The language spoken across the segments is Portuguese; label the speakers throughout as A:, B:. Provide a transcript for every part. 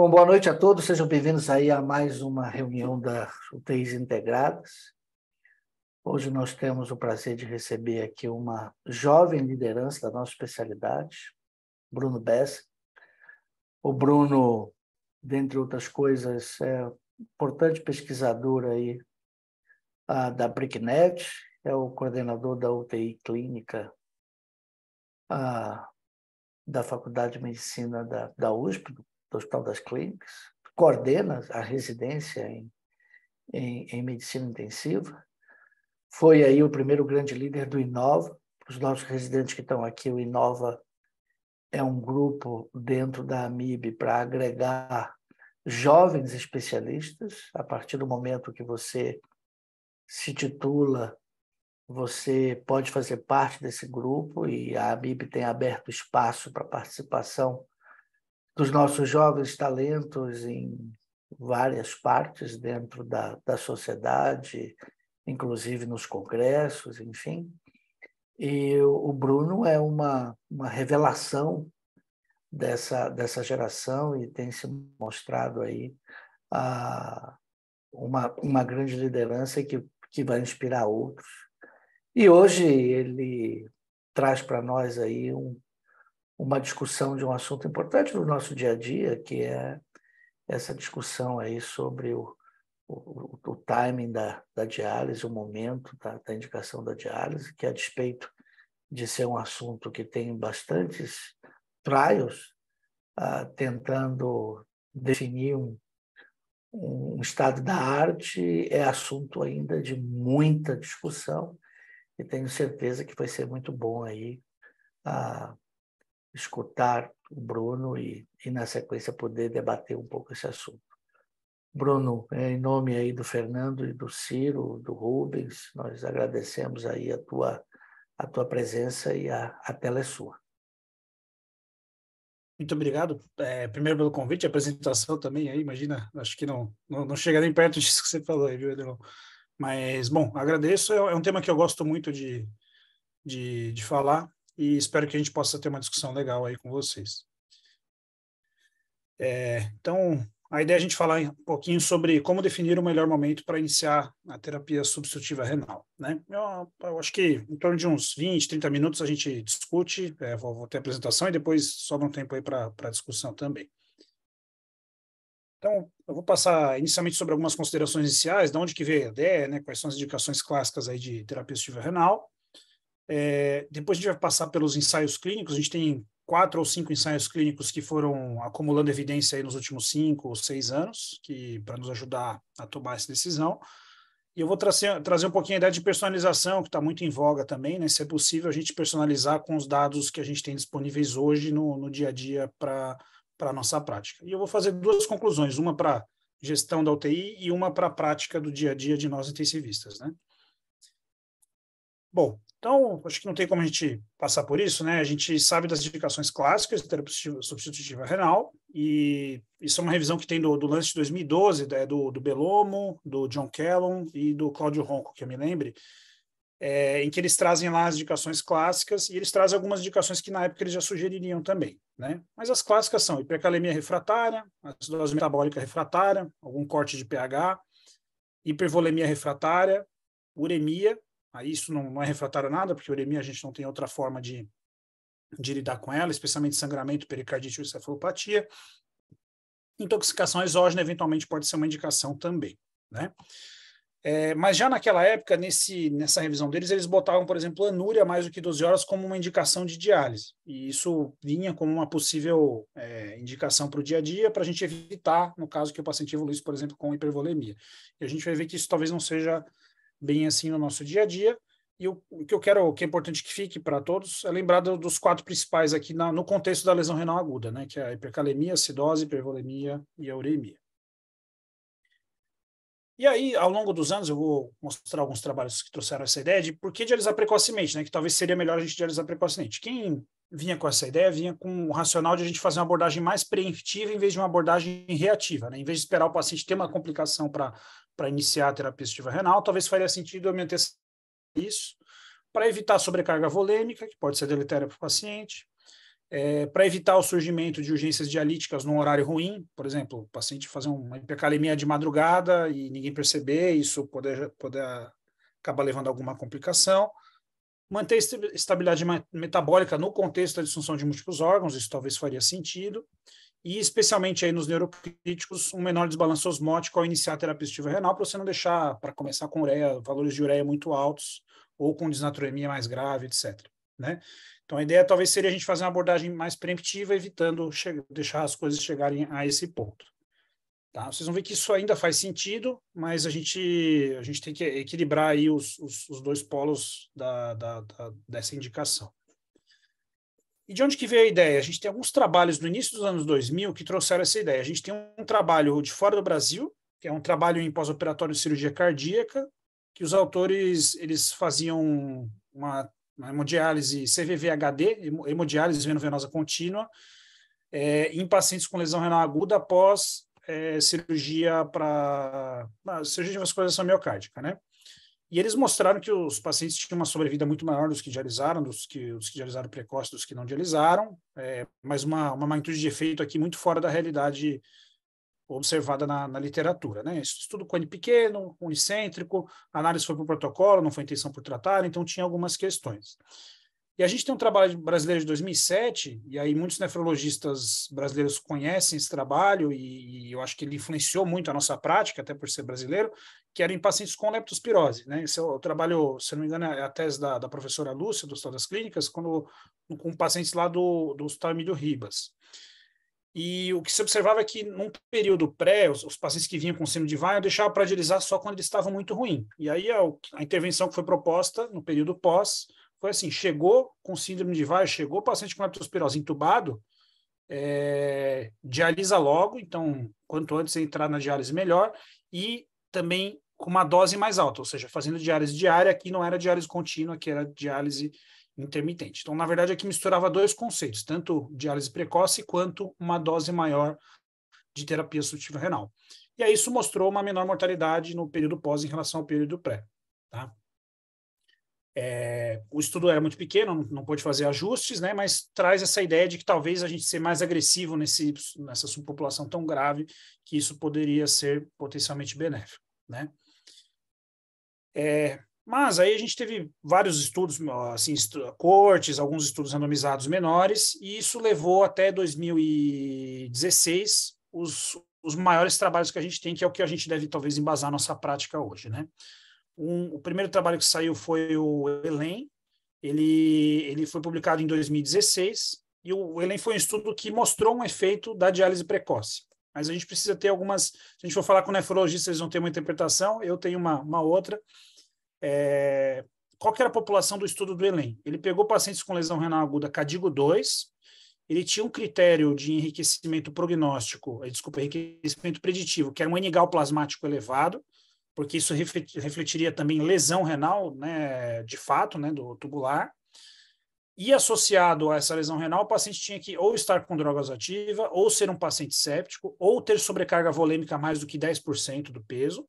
A: Bom, boa noite a todos, sejam bem-vindos aí a mais uma reunião das UTIs Integradas. Hoje nós temos o prazer de receber aqui uma jovem liderança da nossa especialidade, Bruno Bessa. O Bruno, dentre outras coisas, é importante pesquisador aí a, da BrickNet, é o coordenador da UTI Clínica a, da Faculdade de Medicina da, da USP, do do Hospital das Clínicas, coordena a residência em, em, em medicina intensiva, foi aí o primeiro grande líder do Inova. Os nossos residentes que estão aqui, o Inova é um grupo dentro da AMIB para agregar jovens especialistas. A partir do momento que você se titula, você pode fazer parte desse grupo e a AMIB tem aberto espaço para participação dos nossos jovens talentos em várias partes dentro da, da sociedade, inclusive nos congressos, enfim. E o Bruno é uma, uma revelação dessa, dessa geração e tem se mostrado aí a, ah, uma, uma grande liderança que, que vai inspirar outros. E hoje ele traz para nós aí um uma discussão de um assunto importante do nosso dia a dia, que é essa discussão aí sobre o, o, o timing da, da diálise, o momento da, da indicação da diálise, que a despeito de ser um assunto que tem bastantes trials ah, tentando definir um, um estado da arte, é assunto ainda de muita discussão e tenho certeza que vai ser muito bom aí ah, escutar o Bruno e, e, na sequência, poder debater um pouco esse assunto. Bruno, é, em nome aí do Fernando e do Ciro, do Rubens, nós agradecemos aí a tua, a tua presença e a, a tela é sua.
B: Muito obrigado, é, primeiro pelo convite, apresentação também aí, imagina, acho que não, não, não chega nem perto disso que você falou aí, viu, Edelon? Mas, bom, agradeço, é, é um tema que eu gosto muito de, de, de falar, e espero que a gente possa ter uma discussão legal aí com vocês. É, então, a ideia é a gente falar um pouquinho sobre como definir o melhor momento para iniciar a terapia substitutiva renal. Né? Eu, eu, acho que em torno de uns 20, 30 minutos a gente discute, é, vou, vou, ter a apresentação e depois sobra um tempo aí para discussão também. Então, eu vou passar inicialmente sobre algumas considerações iniciais, de onde que veio a ideia, né, quais são as indicações clássicas aí de terapia substitutiva renal, é, depois a gente vai passar pelos ensaios clínicos, a gente tem quatro ou cinco ensaios clínicos que foram acumulando evidência aí nos últimos cinco ou seis anos, que para nos ajudar a tomar essa decisão. E eu vou trazer, trazer um pouquinho a ideia de personalização, que está muito em voga também, né? Se é possível a gente personalizar com os dados que a gente tem disponíveis hoje no, no dia a dia para a nossa prática. E eu vou fazer duas conclusões, uma para gestão da UTI e uma para a prática do dia a dia de nós intensivistas, né? Bom, então, acho que não tem como a gente passar por isso, né? A gente sabe das indicações clássicas então de terapia substitutiva renal, e isso é uma revisão que tem do, do lance de 2012, né? do, do Belomo, do John Kellon e do Cláudio Ronco, que eu me lembre, é, em que eles trazem lá as indicações clássicas e eles trazem algumas indicações que na época eles já sugeririam também, né? Mas as clássicas são hipercalemia refratária, acidose metabólica refratária, algum corte de pH, hipervolemia refratária, uremia Aí isso não, não é refratário a nada, porque o uremia a gente não tem outra forma de, de lidar com ela, especialmente sangramento, pericardite e cefalopatia. Intoxicação exógena eventualmente pode ser uma indicação também, né? É, mas já naquela época, nesse, nessa revisão deles, eles botavam, por exemplo, anúria mais do que 12 horas como uma indicação de diálise. E isso vinha como uma possível é, indicação para o dia a dia, para a gente evitar, no caso que o paciente evoluísse, por exemplo, com hipervolemia. E a gente vai ver que isso talvez não seja bem assim no nosso dia a dia. E o, o que eu quero, o que é importante que fique para todos, é lembrar do, dos quatro principais aqui na, no contexto da lesão renal aguda, né? Que é a hipercalemia, a acidose, hipervolemia e a uremia. E aí, ao longo dos anos, eu vou mostrar alguns trabalhos que trouxeram essa ideia de por que dialisar precocemente, né? Que talvez seria melhor a gente dialisar precocemente. Quem vinha com essa ideia vinha com o racional de a gente fazer uma abordagem mais preventiva em vez de uma abordagem reativa, né? Em vez de esperar o paciente ter uma complicação para para iniciar a terapia estiva renal, talvez faria sentido eu me antecipar isso para evitar sobrecarga volêmica, que pode ser deletéria para o paciente, é, para evitar o surgimento de urgências dialíticas num horário ruim, por exemplo, o paciente fazer uma hipercalemia de madrugada e ninguém perceber, isso poder, poder acabar levando a alguma complicação. Manter estabilidade metabólica no contexto da disfunção de múltiplos órgãos, isso talvez faria sentido e especialmente aí nos neurocríticos, um menor desbalanço osmótico ao iniciar a terapia estiva renal, para você não deixar, para começar com ureia, valores de ureia muito altos, ou com desnaturemia mais grave, etc. Né? Então a ideia talvez seria a gente fazer uma abordagem mais preemptiva, evitando deixar as coisas chegarem a esse ponto. Tá? Vocês vão ver que isso ainda faz sentido, mas a gente, a gente tem que equilibrar aí os, os, os dois polos da, da, da, dessa indicação. E de onde que veio a ideia? A gente tem alguns trabalhos no início dos anos 2000 que trouxeram essa ideia. A gente tem um trabalho de fora do Brasil, que é um trabalho em pós-operatório de cirurgia cardíaca, que os autores eles faziam uma, uma hemodiálise CVVHD, hemodiálise venovenosa contínua, é, em pacientes com lesão renal aguda após é, cirurgia para cirurgia de vascularização miocárdica, né? E eles mostraram que os pacientes tinham uma sobrevida muito maior dos que dializaram, dos que, os que dialisaram precoce, dos que não dializaram, é, mas uma, uma magnitude de efeito aqui muito fora da realidade observada na, na literatura. Né? Estudo com N pequeno, unicêntrico, a análise foi por protocolo, não foi intenção por tratar, então tinha algumas questões. E a gente tem um trabalho brasileiro de 2007, e aí muitos nefrologistas brasileiros conhecem esse trabalho, e, e, eu acho que ele influenciou muito a nossa prática, até por ser brasileiro, que era em pacientes com leptospirose. Né? Esse é o, trabalho, se não me engano, é a tese da, da professora Lúcia, do Hospital das Clínicas, quando, com pacientes lá do, do Hospital Emílio Ribas. E o que se observava é que, num período pré, os, os pacientes que vinham com síndrome de eu deixava para agilizar só quando eles estavam muito ruim. E aí a, a intervenção que foi proposta no período pós foi assim: chegou com síndrome de Weil, chegou paciente com leptospirose entubado, é, dialisa logo, então, quanto antes entrar na diálise, melhor, e também com uma dose mais alta, ou seja, fazendo diálise diária, aqui não era diálise contínua, aqui era diálise intermitente. Então, na verdade, aqui misturava dois conceitos, tanto diálise precoce quanto uma dose maior de terapia substitutiva renal. E aí isso mostrou uma menor mortalidade no período pós em relação ao período pré. Tá? É, o estudo era muito pequeno, não, não pôde fazer ajustes, né, mas traz essa ideia de que talvez a gente ser mais agressivo nesse, nessa subpopulação tão grave, que isso poderia ser potencialmente benéfico. Né? É, mas aí a gente teve vários estudos, assim, estu cortes, alguns estudos randomizados menores, e isso levou até 2016 os, os maiores trabalhos que a gente tem, que é o que a gente deve talvez embasar nossa prática hoje. Né? Um, o primeiro trabalho que saiu foi o Elen, ele, ele foi publicado em 2016, e o Elen foi um estudo que mostrou um efeito da diálise precoce. Mas a gente precisa ter algumas. Se a gente for falar com nefrologistas, eles vão ter uma interpretação, eu tenho uma, uma outra. É, qual que era a população do estudo do Elen? Ele pegou pacientes com lesão renal aguda cadigo 2, ele tinha um critério de enriquecimento prognóstico, eh, desculpa, enriquecimento preditivo, que era um enigal plasmático elevado, porque isso refletiria também lesão renal, né, de fato, né, do tubular. E associado a essa lesão renal, o paciente tinha que ou estar com drogas ativas, ou ser um paciente séptico, ou ter sobrecarga volêmica mais do que 10% do peso,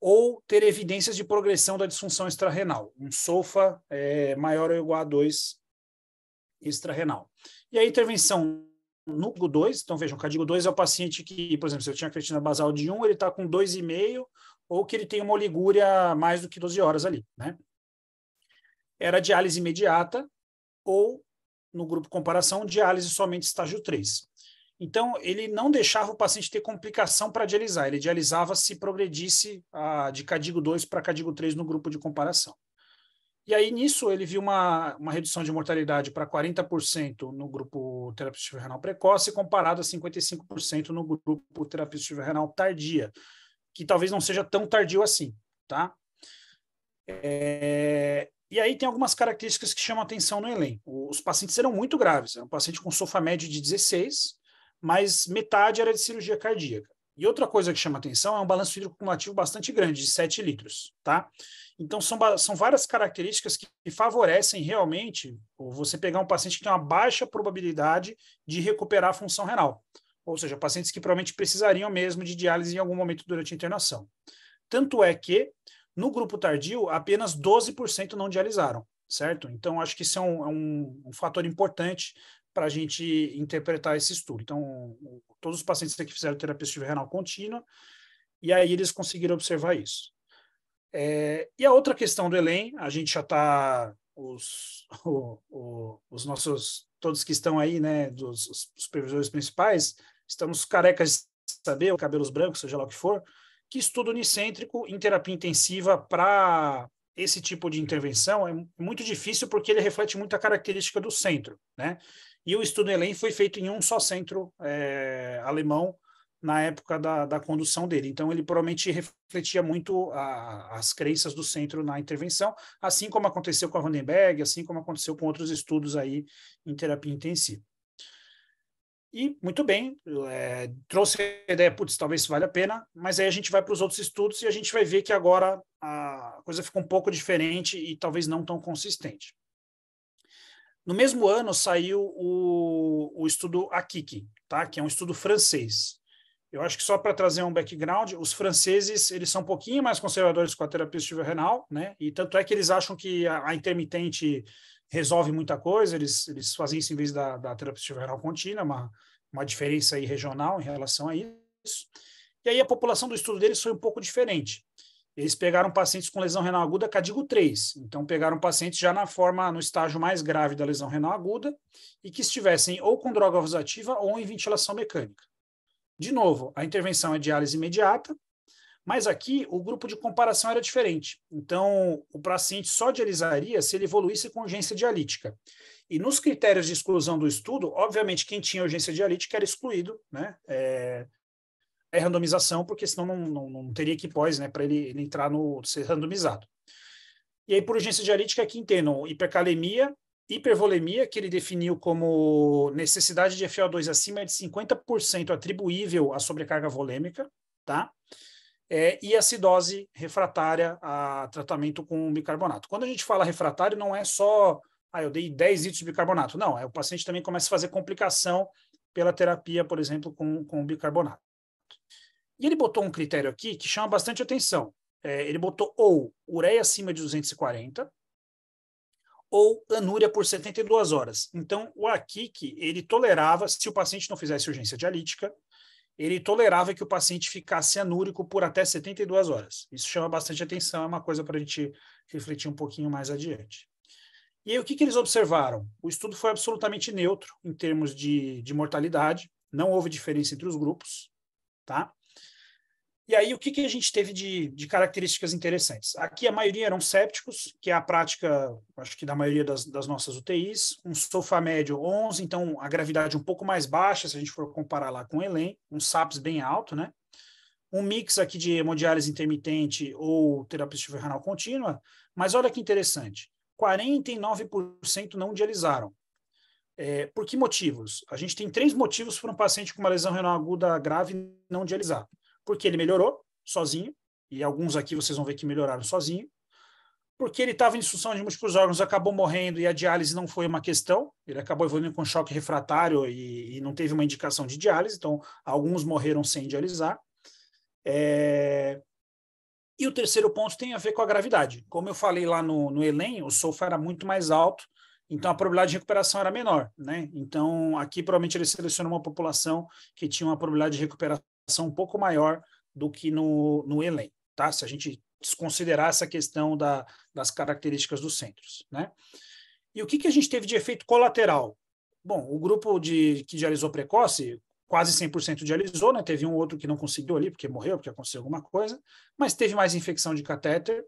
B: ou ter evidências de progressão da disfunção extrarenal um SOFA é, maior ou igual a 2 extrarenal E a intervenção no GO2, então vejam, o CADIGO 2 é o paciente que, por exemplo, se eu tinha creatina basal de 1, ele está com 2,5, ou que ele tem uma oligúria mais do que 12 horas ali, né? Era diálise imediata ou, no grupo comparação, diálise somente estágio 3. Então, ele não deixava o paciente ter complicação para dialisar, ele dialisava se progredisse a, de cadigo 2 para cadigo 3 no grupo de comparação. E aí, nisso, ele viu uma, uma redução de mortalidade para 40% no grupo terapêutico renal precoce, comparado a 55% no grupo terapêutico renal tardia que talvez não seja tão tardio assim, tá? É, e aí tem algumas características que chamam atenção no elenco. Os pacientes eram muito graves, era um paciente com sofa médio de 16, mas metade era de cirurgia cardíaca. E outra coisa que chama atenção é um balanço hídrico cumulativo bastante grande, de 7 litros, tá? Então, são, são várias características que favorecem realmente você pegar um paciente que tem uma baixa probabilidade de recuperar a função renal ou seja, pacientes que provavelmente precisariam mesmo de diálise em algum momento durante a internação. Tanto é que, no grupo tardio, apenas 12% não dialisaram, certo? Então, acho que isso é um, é um, um fator importante para a gente interpretar esse estudo. Então, todos os pacientes que fizeram terapia estiva renal contínua, e aí eles conseguiram observar isso. É, e a outra questão do elen a gente já está, os, o, o, os nossos, todos que estão aí, né, dos supervisores principais, estamos carecas de saber, cabelos brancos, seja lá o que for, que estudo unicêntrico em terapia intensiva para esse tipo de intervenção é muito difícil porque ele reflete muito a característica do centro, né? E o estudo elen foi feito em um só centro é, alemão na época da, da, condução dele. Então, ele provavelmente refletia muito a, as crenças do centro na intervenção, assim como aconteceu com a Vandenberg, assim como aconteceu com outros estudos aí em terapia intensiva. E muito bem, é, trouxe a ideia, putz, talvez valha a pena, mas aí a gente vai para os outros estudos e a gente vai ver que agora a coisa ficou um pouco diferente e talvez não tão consistente. No mesmo ano saiu o, o estudo Akiki, tá? que é um estudo francês. Eu acho que só para trazer um background, os franceses eles são um pouquinho mais conservadores com a terapia estival renal, né? E tanto é que eles acham que a, a intermitente resolve muita coisa, eles, eles fazem isso em vez da, da terapia renal contínua, é uma, uma diferença aí regional em relação a isso. E aí a população do estudo deles foi um pouco diferente. Eles pegaram pacientes com lesão renal aguda cadigo 3, então pegaram pacientes já na forma, no estágio mais grave da lesão renal aguda e que estivessem ou com droga vasoativa ou em ventilação mecânica. De novo, a intervenção é diálise imediata, mas aqui o grupo de comparação era diferente. Então, o paciente só dialisaria se ele evoluísse com urgência dialítica. E nos critérios de exclusão do estudo, obviamente, quem tinha urgência dialítica era excluído, né? É, é randomização, porque senão não, não, não teria que pós, né, para ele, ele, entrar no ser randomizado. E aí, por urgência dialítica, aqui entendam hipercalemia, hipervolemia, que ele definiu como necessidade de FO2 acima de 50% atribuível à sobrecarga volêmica, tá? é, e acidose refratária a tratamento com bicarbonato. Quando a gente fala refratário, não é só, ah, eu dei 10 litros de bicarbonato. Não, é o paciente também começa a fazer complicação pela terapia, por exemplo, com, com bicarbonato. E ele botou um critério aqui que chama bastante atenção. É, ele botou ou ureia acima de 240 ou anúria por 72 horas. Então, o AKIC, ele tolerava, se o paciente não fizesse urgência dialítica, ele tolerava que o paciente ficasse anúrico por até 72 horas. Isso chama bastante atenção, é uma coisa para a gente refletir um pouquinho mais adiante. E aí, o que, que, eles observaram? O estudo foi absolutamente neutro em termos de, de mortalidade, não houve diferença entre os grupos, tá? E aí, o que, que a gente teve de, de características interessantes? Aqui, a maioria eram sépticos, que é a prática, acho que da maioria das, das nossas UTIs. Um sofá médio 11, então a gravidade um pouco mais baixa, se a gente for comparar lá com o Elen. Um SAPS bem alto, né? Um mix aqui de hemodiálise intermitente ou terapia renal contínua. Mas olha que interessante: 49% não dializaram. É, por que motivos? A gente tem três motivos para um paciente com uma lesão renal aguda grave não dializar porque ele melhorou sozinho, e alguns aqui vocês vão ver que melhoraram sozinho, porque ele estava em instrução de múltiplos órgãos, acabou morrendo e a diálise não foi uma questão, ele acabou evoluindo com choque refratário e, e não teve uma indicação de diálise, então alguns morreram sem dialisar. É... E o terceiro ponto tem a ver com a gravidade. Como eu falei lá no, no Elen, o SOFA era muito mais alto, então a probabilidade de recuperação era menor, né? Então aqui provavelmente ele selecionou uma população que tinha uma probabilidade de recuperação um pouco maior do que no, no elenco, tá? Se a gente desconsiderar essa questão da, das características dos centros, né? E o que, que a gente teve de efeito colateral? Bom, o grupo de, que dialisou precoce, quase 100% dialisou, né? Teve um outro que não conseguiu ali, porque morreu, porque aconteceu alguma coisa, mas teve mais infecção de catéter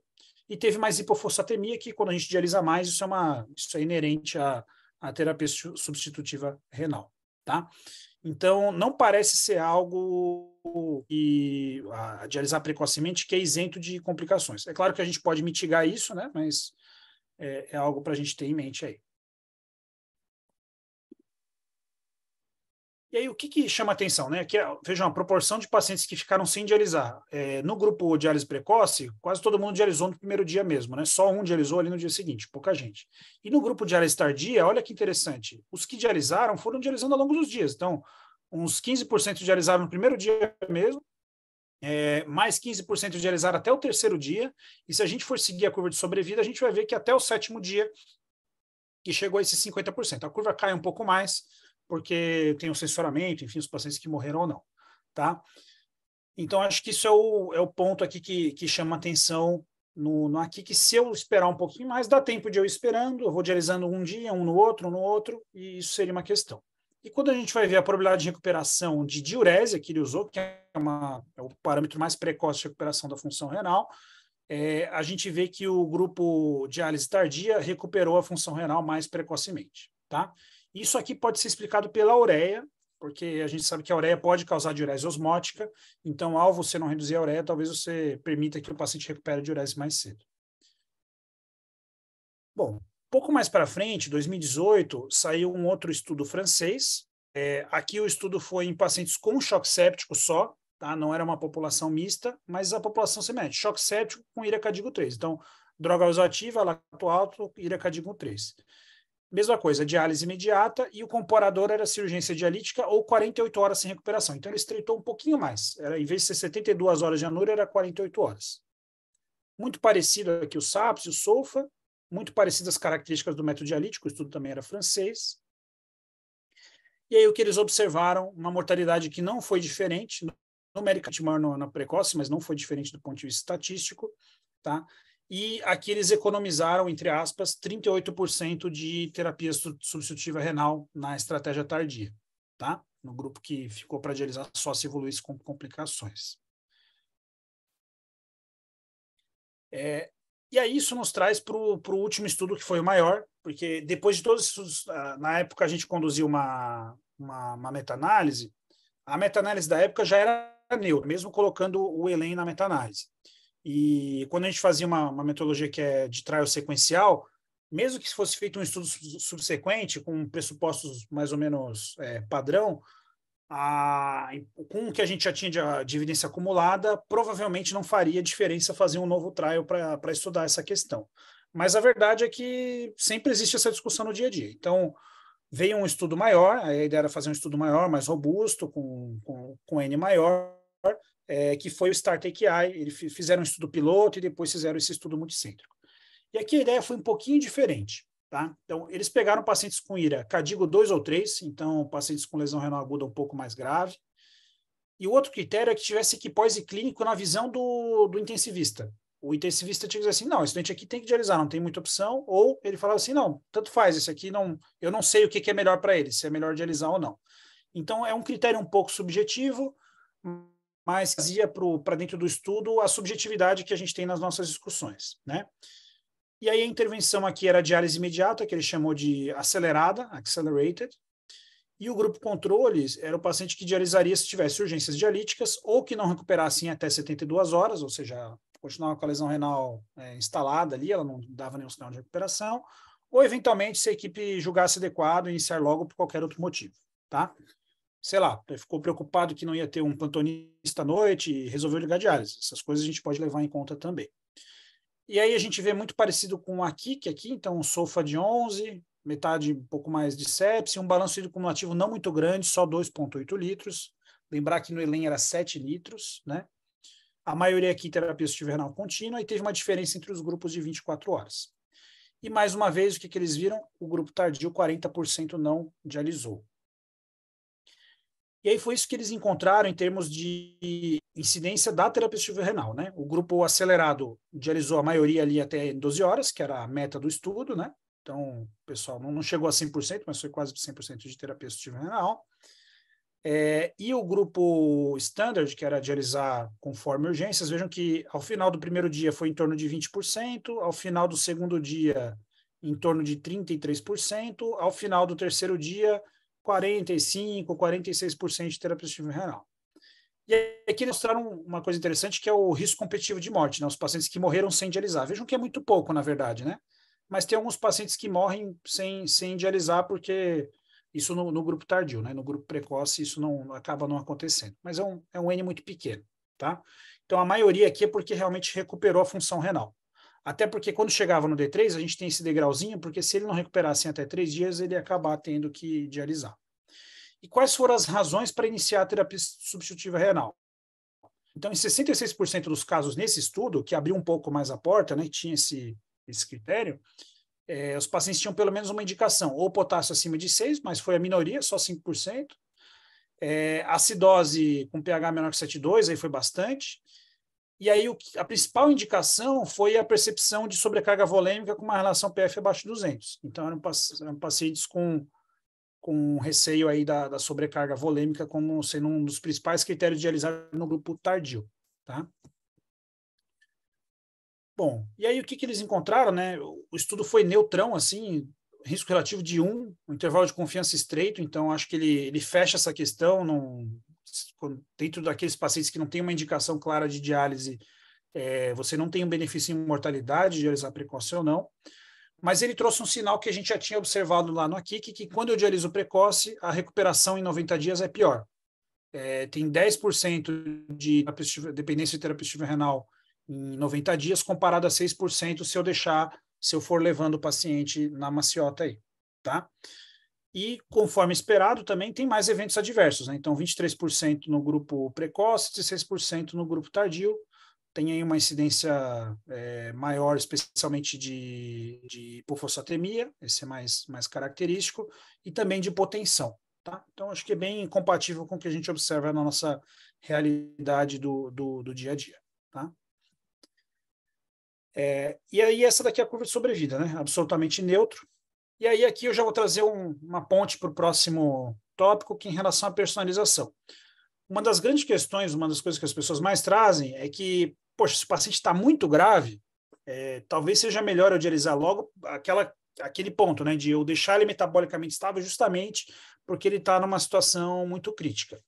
B: e teve mais hipofosfatemia, que quando a gente dialisa mais, isso é, uma, isso é inerente à, à terapia substitutiva renal, tá? Então, não parece ser algo que a dialisar precocemente que é isento de complicações. É claro que a gente pode mitigar isso, né? Mas é, é algo para a gente ter em mente aí. E aí, o que, que chama atenção? Né? Que, é, vejam, a proporção de pacientes que ficaram sem dializar. É, no grupo diálise precoce, quase todo mundo dializou no primeiro dia mesmo, né? só um dializou ali no dia seguinte, pouca gente. E no grupo diálise tardia, olha que interessante, os que dializaram foram dializando ao longo dos dias. Então, uns 15% dializaram no primeiro dia mesmo, é, mais 15% dializaram até o terceiro dia, e se a gente for seguir a curva de sobrevida, a gente vai ver que até o sétimo dia, que chegou a esses 50%. A curva cai um pouco mais, porque tem o um censuramento, enfim, os pacientes que morreram ou não, tá? Então, acho que isso é o, é o ponto aqui que, que chama atenção no, no aqui, que se eu esperar um pouquinho mais, dá tempo de eu ir esperando, eu vou dializando um dia, um no outro, um no outro, e isso seria uma questão. E quando a gente vai ver a probabilidade de recuperação de diurese, que ele usou, que é, uma, é o parâmetro mais precoce de recuperação da função renal, é, a gente vê que o grupo diálise tardia recuperou a função renal mais precocemente, tá? Isso aqui pode ser explicado pela ureia, porque a gente sabe que a ureia pode causar diurese osmótica, então ao você não reduzir a ureia, talvez você permita que o paciente recupere a diurese mais cedo. Bom, pouco mais para frente, 2018, saiu um outro estudo francês. É, aqui o estudo foi em pacientes com choque séptico só, tá? não era uma população mista, mas a população semelhante, choque séptico com IRA-CADIGO 3. Então, droga usativa, lacto alto, IRA-CADIGO 3. Mesma coisa, diálise imediata e o comparador era cirurgia dialítica ou 48 horas sem recuperação. Então ele estreitou um pouquinho mais. Era, em vez de ser 72 horas de anura, era 48 horas. Muito parecido aqui o SAPS e o SOFA, muito parecidas as características do método dialítico, o estudo também era francês. E aí o que eles observaram, uma mortalidade que não foi diferente, numericamente maior na precoce, mas não foi diferente do ponto de vista estatístico, tá? e aqui eles economizaram, entre aspas, 38% de terapia substitutiva renal na estratégia tardia, tá? No grupo que ficou para dializar só se evoluísse com complicações. É, e aí isso nos traz para o último estudo que foi o maior, porque depois de todos esses, ah, na época a gente conduziu uma, uma, uma meta-análise, a meta-análise da época já era neutra, mesmo colocando o ELEN na meta-análise. E quando a gente fazia uma, uma metodologia que é de trial sequencial, mesmo que fosse feito um estudo subsequente com pressupostos mais ou menos é, padrão, a, com o que a gente já tinha de, de, evidência acumulada, provavelmente não faria diferença fazer um novo trial para estudar essa questão. Mas a verdade é que sempre existe essa discussão no dia a dia. Então, veio um estudo maior, a ideia era fazer um estudo maior, mais robusto, com, com, com N maior, é, que foi o StartAI. Eles fizeram um estudo piloto e depois fizeram esse estudo multicêntrico. E aqui a ideia foi um pouquinho diferente. Tá? Então, eles pegaram pacientes com IRA, CADIGO 2 ou 3, então pacientes com lesão renal aguda um pouco mais grave. E o outro critério é que tivesse equipóise clínico na visão do, do intensivista. O intensivista tinha que dizer assim, não, esse doente aqui tem que dialisar, não tem muita opção. Ou ele falava assim, não, tanto faz, esse aqui não, eu não sei o que, que é melhor para ele, se é melhor dialisar ou não. Então, é um critério um pouco subjetivo, mas trazia para dentro do estudo a subjetividade que a gente tem nas nossas discussões, né? E aí a intervenção aqui era a diálise imediata, que ele chamou de acelerada, accelerated, e o grupo controles era o paciente que dialisaria se tivesse urgências dialíticas ou que não recuperasse em até 72 horas, ou seja, continuava com a lesão renal é, instalada ali, ela não dava nenhum sinal de recuperação, ou eventualmente se a equipe julgasse adequado iniciar logo por qualquer outro motivo, tá? sei lá, eh, ficou preocupado que não ia ter um plantonista à noite e resolveu ligar diálise Essas coisas a gente pode levar em conta também. E aí a gente vê muito parecido com a KIK aqui, então um SOFA de 11, metade um pouco mais de sepsis, um balanço hídrico cumulativo não muito grande, só 2,8 litros. Lembrar que no ELEN era 7 litros, né? A maioria aqui terapia estivernal contínua e teve uma diferença entre os grupos de 24 horas. E mais uma vez, o que, que eles viram? O grupo tardio, 40% não dialisou. E aí foi isso que eles encontraram em termos de incidência da terapia estímulo renal, né? O grupo acelerado dialisou a maioria ali até 12 horas, que era a meta do estudo, né? Então, pessoal não, chegou a 100%, mas foi quase 100% de terapia estímulo renal. É, e o grupo standard, que era dialisar conforme urgências, vejam que ao final do primeiro dia foi em torno de 20%, ao final do segundo dia em torno de 33%, ao final do terceiro dia 45, 46% de terapia terapeutismo renal. E aqui mostraram uma coisa interessante que é o risco competitivo de morte, né? Os pacientes que morreram sem dialisar. Vejam que é muito pouco, na verdade, né? Mas tem alguns pacientes que morrem sem, sem dialisar porque isso no, no grupo tardio, né? No grupo precoce isso não, não, acaba não acontecendo. Mas é um, é um N muito pequeno, tá? Então a maioria aqui é porque realmente recuperou a função renal. Até porque quando chegava no D3, a gente tem esse degrauzinho, porque se ele não recuperasse até três dias, ele ia acabar tendo que dialisar. E quais foram as razões para iniciar a terapia substitutiva renal? Então, em 66% dos casos nesse estudo, que abriu um pouco mais a porta, né, tinha esse, esse critério, é, os pacientes tinham pelo menos uma indicação, ou potássio acima de 6, mas foi a minoria, só 5%. É, acidose com pH menor que 7,2, aí foi bastante. E aí o, a principal indicação foi a percepção de sobrecarga volêmica com uma relação PF abaixo de 200. Então eram, eram pacientes com, com receio aí da, da, sobrecarga volêmica como sendo um dos principais critérios de realizar no grupo tardio. Tá? Bom, e aí o que, que eles encontraram? Né? O estudo foi neutrão, assim, risco relativo de 1, um, um intervalo de confiança estreito, então acho que ele, ele fecha essa questão, não, dentro daqueles pacientes que não têm uma indicação clara de diálise, é, você não tem um benefício em mortalidade, de dialisar precoce ou não. Mas ele trouxe um sinal que a gente já tinha observado lá no AQIC, que quando eu dialiso precoce, a recuperação em 90 dias é pior. É, tem 10% de dependência de terapêutica renal em 90 dias, comparado a 6% se eu deixar, se eu for levando o paciente na maciota aí, tá? E, conforme esperado, também tem mais eventos adversos. Né? Então, 23% no grupo precoce, 16% no grupo tardio. Tem aí uma incidência é, maior, especialmente de, de hipofosfatemia, esse é mais, mais característico, e também de hipotensão. Tá? Então, acho que é bem compatível com o que a gente observa na nossa realidade do, do, do dia a dia. Tá? É, e aí, essa daqui é a curva de sobrevida, né? absolutamente neutro e aí aqui eu já vou trazer um, uma ponte para o próximo tópico, que é em relação à personalização. Uma das grandes questões, uma das coisas que as pessoas mais trazem é que, poxa, se o paciente está muito grave, é, talvez seja melhor eu dializar logo aquela, aquele ponto, né, de eu deixar ele metabolicamente estável justamente porque ele está numa situação muito crítica.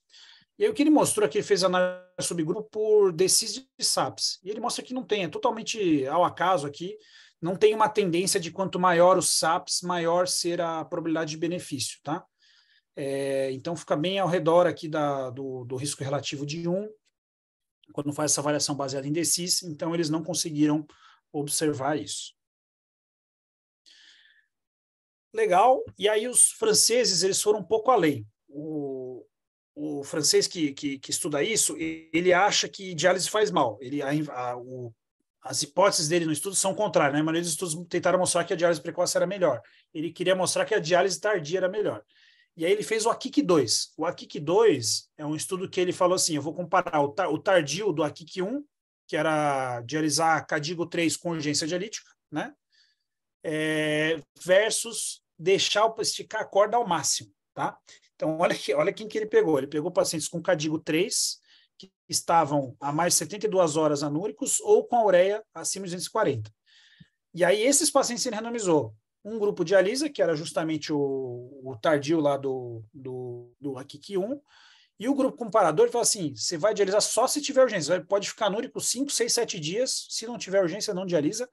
B: E aí o que ele mostrou aqui, é ele fez análise subgrupo por decis de SAPS, e ele mostra que não tem, é totalmente ao acaso aqui, não tem uma tendência de quanto maior o SAPs, maior ser a probabilidade de benefício, tá? É, então fica bem ao redor aqui da, do, do, risco relativo de 1, quando faz essa avaliação baseada em DCIS, então eles não conseguiram observar isso. Legal, e aí os franceses eles foram um pouco além. O, o francês que, que, que, estuda isso, ele acha que diálise faz mal. Ele, a, a, o as hipóteses dele no estudo são contrárias. Né? A maioria dos estudos tentaram mostrar que a diálise precoce era melhor. Ele queria mostrar que a diálise tardia era melhor. E aí ele fez o AQIC 2. O AQIC 2 é um estudo que ele falou assim, eu vou comparar o, o tardio do AQIC 1, que era dialisar Cadigo 3 com urgência dialítica, né? É, versus deixar, esticar a corda ao máximo, tá? Então, olha, que, olha quem que ele pegou. Ele pegou pacientes com Cadigo 3, que estavam a mais de 72 horas anúricos ou com a ureia acima de 240. E aí esses pacientes se randomizou. Um grupo de alisa, que era justamente o, o tardio lá do, do, do Akiki 1, e o grupo comparador falou assim: você vai dialisar só se tiver urgência. Você pode ficar anúrico 5, 6, 7 dias. Se não tiver urgência, não dialisa.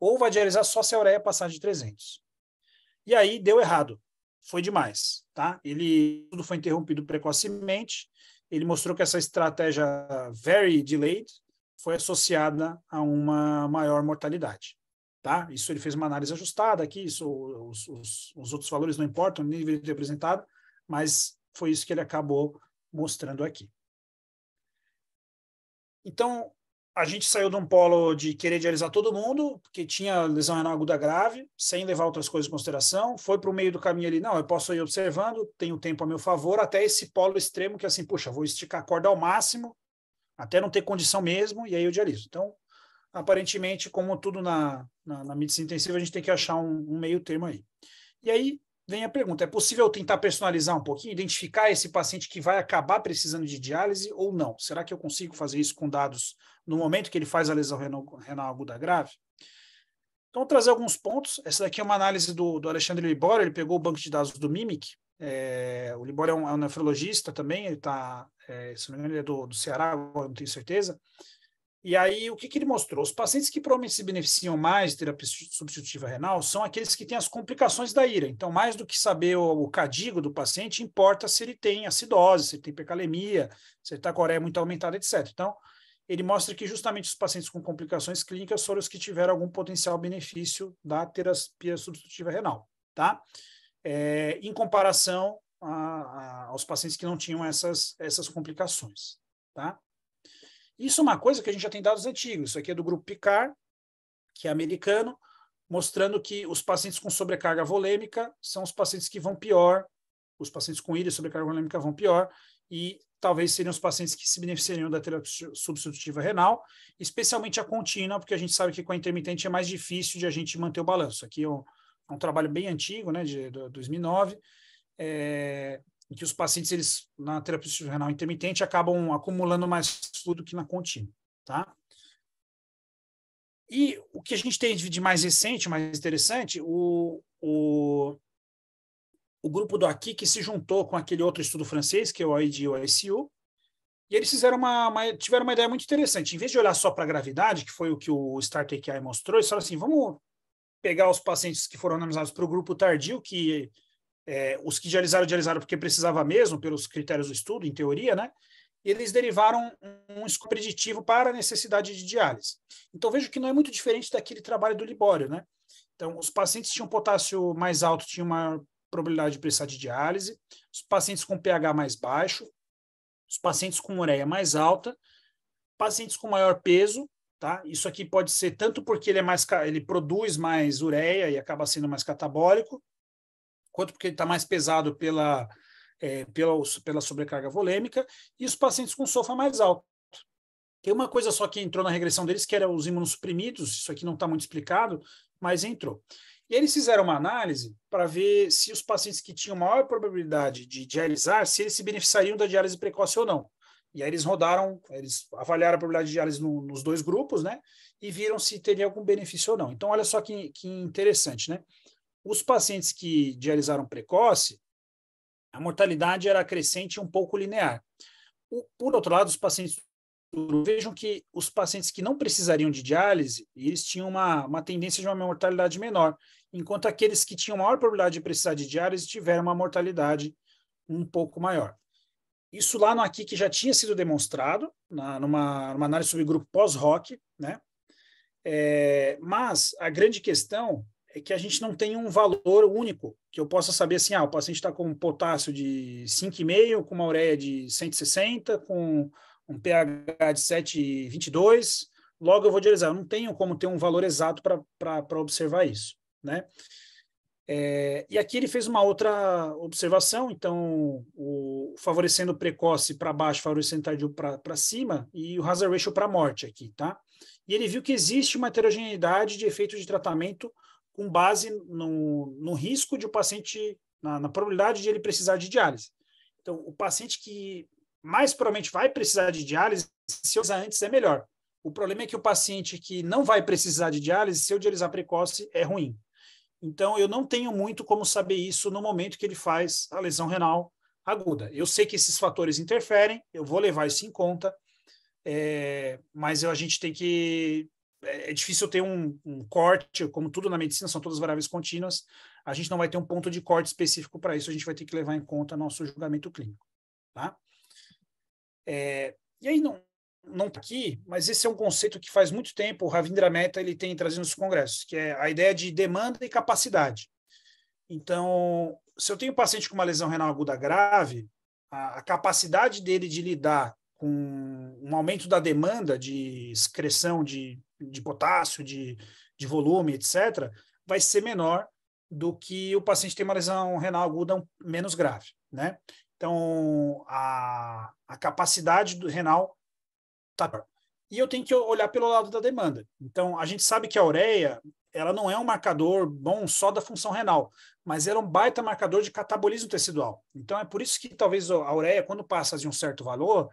B: Ou vai dialisar só se a ureia passar de 300. E aí deu errado. Foi demais. tá? Ele tudo foi interrompido precocemente ele mostrou que essa estratégia very delayed foi associada a uma maior mortalidade. Tá? Isso ele fez uma análise ajustada aqui, isso, os, os, os outros valores não importam, nem deveria ter apresentado, mas foi isso que ele acabou mostrando aqui. Então, a gente saiu de um polo de querer dialisar todo mundo, porque tinha lesão renal aguda grave, sem levar outras coisas em consideração. Foi para o meio do caminho ali, não, eu posso ir observando, tenho tempo a meu favor, até esse polo extremo que é assim, puxa, vou esticar a corda ao máximo, até não ter condição mesmo, e aí eu dialiso. Então, aparentemente, como tudo na, na, na medicina intensiva, a gente tem que achar um, um meio termo aí. E aí vem a pergunta: é possível tentar personalizar um pouquinho, identificar esse paciente que vai acabar precisando de diálise ou não? Será que eu consigo fazer isso com dados no momento que ele faz a lesão renal, renal aguda grave. Então, trazer alguns pontos. Essa daqui é uma análise do, do Alexandre Libório, ele pegou o banco de dados do Mimic. É, o Libório é um, é um, nefrologista também, ele está, é, se não me engano, é do, do Ceará, não tenho certeza. E aí, o que, que ele mostrou? Os pacientes que provavelmente se beneficiam mais de terapia substitutiva renal são aqueles que têm as complicações da ira. Então, mais do que saber o, o cadigo do paciente, importa se ele tem acidose, se ele tem pecalemia, se ele está com a ureia muito aumentada, etc. Então, ele mostra que justamente os pacientes com complicações clínicas foram os que tiveram algum potencial benefício da terapia substitutiva renal, tá? É, em comparação a, a, aos pacientes que não tinham essas, essas complicações, tá? Isso é uma coisa que a gente já tem dados antigos. Isso aqui é do grupo Picar, que é americano, mostrando que os pacientes com sobrecarga volêmica são os pacientes que vão pior, os pacientes com íris sobrecarga volêmica vão pior, e talvez seriam os pacientes que se beneficiariam da terapia substitutiva renal, especialmente a contínua, porque a gente sabe que com a intermitente é mais difícil de a gente manter o balanço. Aqui é um, é um trabalho bem antigo, né, de, de 2009, é, em que os pacientes, eles, na terapia substitutiva renal intermitente, acabam acumulando mais fluido que na contínua, tá? E o que a gente tem de mais recente, mais interessante, o, o, o grupo do Aqui que se juntou com aquele outro estudo francês, que é o OID OSU, e eles fizeram uma, uma, tiveram uma ideia muito interessante. Em vez de olhar só para a gravidade, que foi o que o Start AKI mostrou, eles falaram assim: vamos pegar os pacientes que foram analisados para o grupo tardio, que é, os que dialisaram, dialisaram porque precisava mesmo, pelos critérios do estudo, em teoria, né? E eles derivaram um, um score preditivo para a necessidade de diálise. Então, vejo que não é muito diferente daquele trabalho do Libório, né? Então, os pacientes tinham potássio mais alto, tinham uma probabilidade de precisar de diálise, os pacientes com pH mais baixo, os pacientes com ureia mais alta, pacientes com maior peso, tá? Isso aqui pode ser tanto porque ele é mais ele produz mais ureia e acaba sendo mais catabólico, quanto porque ele está mais pesado pela, é, pela, pela sobrecarga volêmica, e os pacientes com sofa mais alto. Tem uma coisa só que entrou na regressão deles, que era os imunossuprimidos, isso aqui não está muito explicado, mas entrou. E eles fizeram uma análise para ver se os pacientes que tinham maior probabilidade de dialisar, se eles se beneficiariam da diálise precoce ou não. E aí eles rodaram, eles avaliaram a probabilidade de diálise no, nos dois grupos, né? E viram se teria algum benefício ou não. Então, olha só que, que interessante, né? Os pacientes que dialisaram precoce, a mortalidade era crescente e um pouco linear. O, por outro lado, os pacientes vejam que os pacientes que não precisariam de diálise, eles tinham uma, uma tendência de uma mortalidade menor, enquanto aqueles que tinham maior probabilidade de precisar de diálise tiveram uma mortalidade um pouco maior. Isso lá no aqui que já tinha sido demonstrado, na, numa, numa análise sobre grupo pós-ROC, né? É, mas a grande questão é que a gente não tem um valor único que eu possa saber assim, ah, o paciente está com potássio de 5,5, com uma ureia de 160, com um pH de 7,22, logo eu vou diarizar. Eu não tenho como ter um valor exato para observar isso, né? É, e aqui ele fez uma outra observação, então, o, favorecendo precoce para baixo, favorecendo tardio para cima, e o hazard ratio para morte aqui, tá? E ele viu que existe uma heterogeneidade de efeito de tratamento com base no, no risco de o paciente, na, na probabilidade de ele precisar de diálise. Então, o paciente que mais provavelmente vai precisar de diálise, se usar antes é melhor. O problema é que o paciente que não vai precisar de diálise, se eu dialisar precoce, é ruim. Então, eu não tenho muito como saber isso no momento que ele faz a lesão renal aguda. Eu sei que esses fatores interferem, eu vou levar isso em conta, é, mas eu, a gente tem que. É, é difícil ter um, um, corte, como tudo na medicina, são todas variáveis contínuas. A gente não vai ter um ponto de corte específico para isso, a gente vai ter que levar em conta nosso julgamento clínico. Tá? É, e aí não não aqui, mas esse é um conceito que faz muito tempo o Ravindra Mehta ele tem trazido nos congressos, que é a ideia de demanda e capacidade. Então, se eu tenho um paciente com uma lesão renal aguda grave, a, a capacidade dele de lidar com um aumento da demanda de excreção de, de potássio, de, de volume, etc., vai ser menor do que o paciente tem uma lesão renal aguda menos grave, né? Então, a, a capacidade do renal está E eu tenho que olhar pelo lado da demanda. Então, a gente sabe que a ureia ela não é um marcador bom só da função renal, mas ela é um baita marcador de catabolismo tecidual. Então, é por isso que talvez a ureia, quando passa de um certo valor,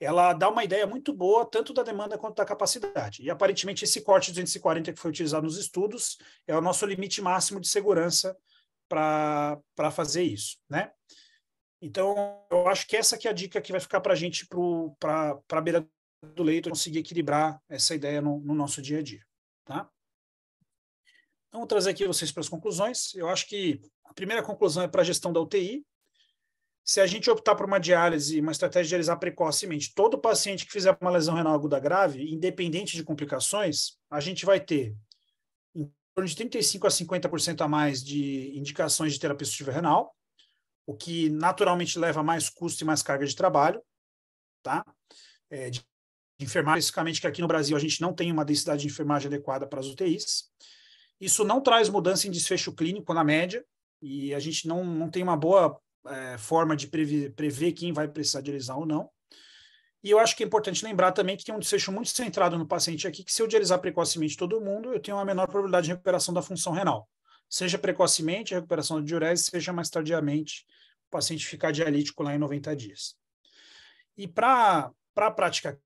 B: ela dá uma ideia muito boa, tanto da demanda quanto da capacidade. E aparentemente esse corte de 240 que foi utilizado nos estudos é o nosso limite máximo de segurança para fazer isso, né? Então, eu acho que essa que é a dica que vai ficar para a gente para a beira do leito conseguir equilibrar essa ideia no, no nosso dia a dia. Tá? Então, vou trazer aqui vocês para as conclusões. Eu acho que a primeira conclusão é para a gestão da UTI. Se a gente optar por uma diálise, uma estratégia de dialisar precocemente todo paciente que fizer uma lesão renal aguda grave, independente de complicações, a gente vai ter em torno de 35 a 50% a mais de indicações de terapia sustitutiva renal, o que naturalmente leva mais custo e mais carga de trabalho, tá? É, de enfermagem, especificamente que aqui no Brasil a gente não tem uma densidade de enfermagem adequada para as UTIs. Isso não traz mudança em desfecho clínico na média, e a gente não, não tem uma boa é, forma de prever, prever quem vai precisar de dialisar ou não. E eu acho que é importante lembrar também que tem um desfecho muito centrado no paciente aqui, que se eu dialisar precocemente todo mundo, eu tenho uma menor probabilidade de recuperação da função renal seja precocemente a recuperação de diurese, seja mais tardiamente o paciente ficar dialítico lá em 90 dias. E para a prática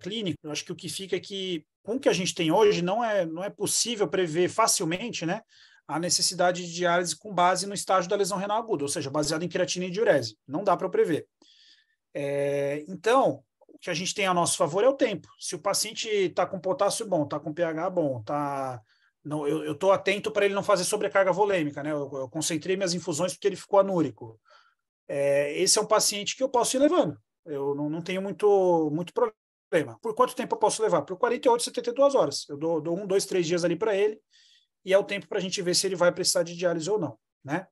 B: clínica, eu acho que o que fica é que, com o que a gente tem hoje, não é, não é possível prever facilmente né, a necessidade de diálise com base no estágio da lesão renal aguda, ou seja, baseado em creatina e diurese. Não dá para prever. É, então, o que a gente tem a nosso favor é o tempo. Se o paciente está com potássio bom, está com pH bom, está não, eu estou atento para ele não fazer sobrecarga volêmica, né? Eu, eu concentrei minhas infusões porque ele ficou anúrico. É, esse é um paciente que eu posso ir levando. Eu não, não tenho muito, muito problema. Por quanto tempo eu posso levar? Por 48, 72 horas. Eu dou, dou um, dois, três dias ali para ele e é o tempo para a gente ver se ele vai precisar de diálise ou não, né?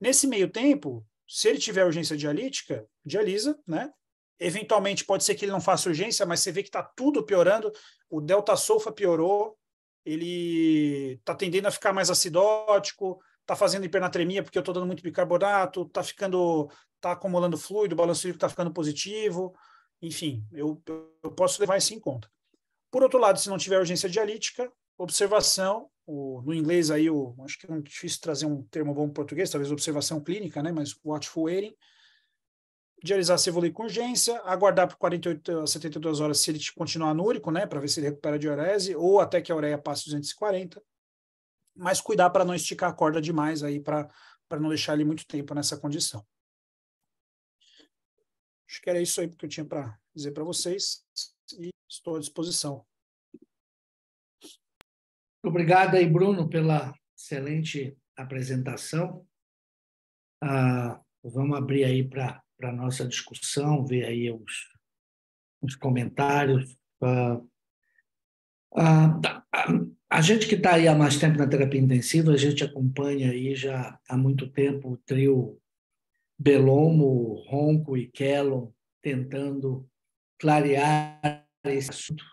B: Nesse meio tempo, se ele tiver urgência dialítica, dialisa, né? Eventualmente pode ser que ele não faça urgência, mas você vê que está tudo piorando. O delta sulfa piorou, ele está tendendo a ficar mais acidótico, está fazendo hipernatremia porque eu estou dando muito bicarbonato, está ficando, está acumulando fluido, o balanço está ficando positivo, enfim, eu, eu posso levar isso em conta. Por outro lado, se não tiver urgência dialítica, observação, o, no inglês aí, o, acho que é difícil trazer um termo bom o português, talvez observação clínica, né, mas watchful waiting, diarizar se evoluir com urgência, aguardar por 48 a 72 horas se ele continuar anúrico, né, para ver se ele recupera a diurese, ou até que a ureia passe 240, mas cuidar para não esticar a corda demais aí, para não deixar ele muito tempo nessa condição. Acho que era isso aí que eu tinha para dizer para vocês e estou à disposição.
C: Obrigado aí, Bruno, pela
A: excelente apresentação. Ah, vamos abrir aí para para a nossa discussão, ver aí os, os comentários. Uh, uh, a gente que está aí há mais tempo na terapia intensiva, a gente acompanha aí já há muito tempo o trio Belomo, Ronco e Kelo tentando clarear esse assunto.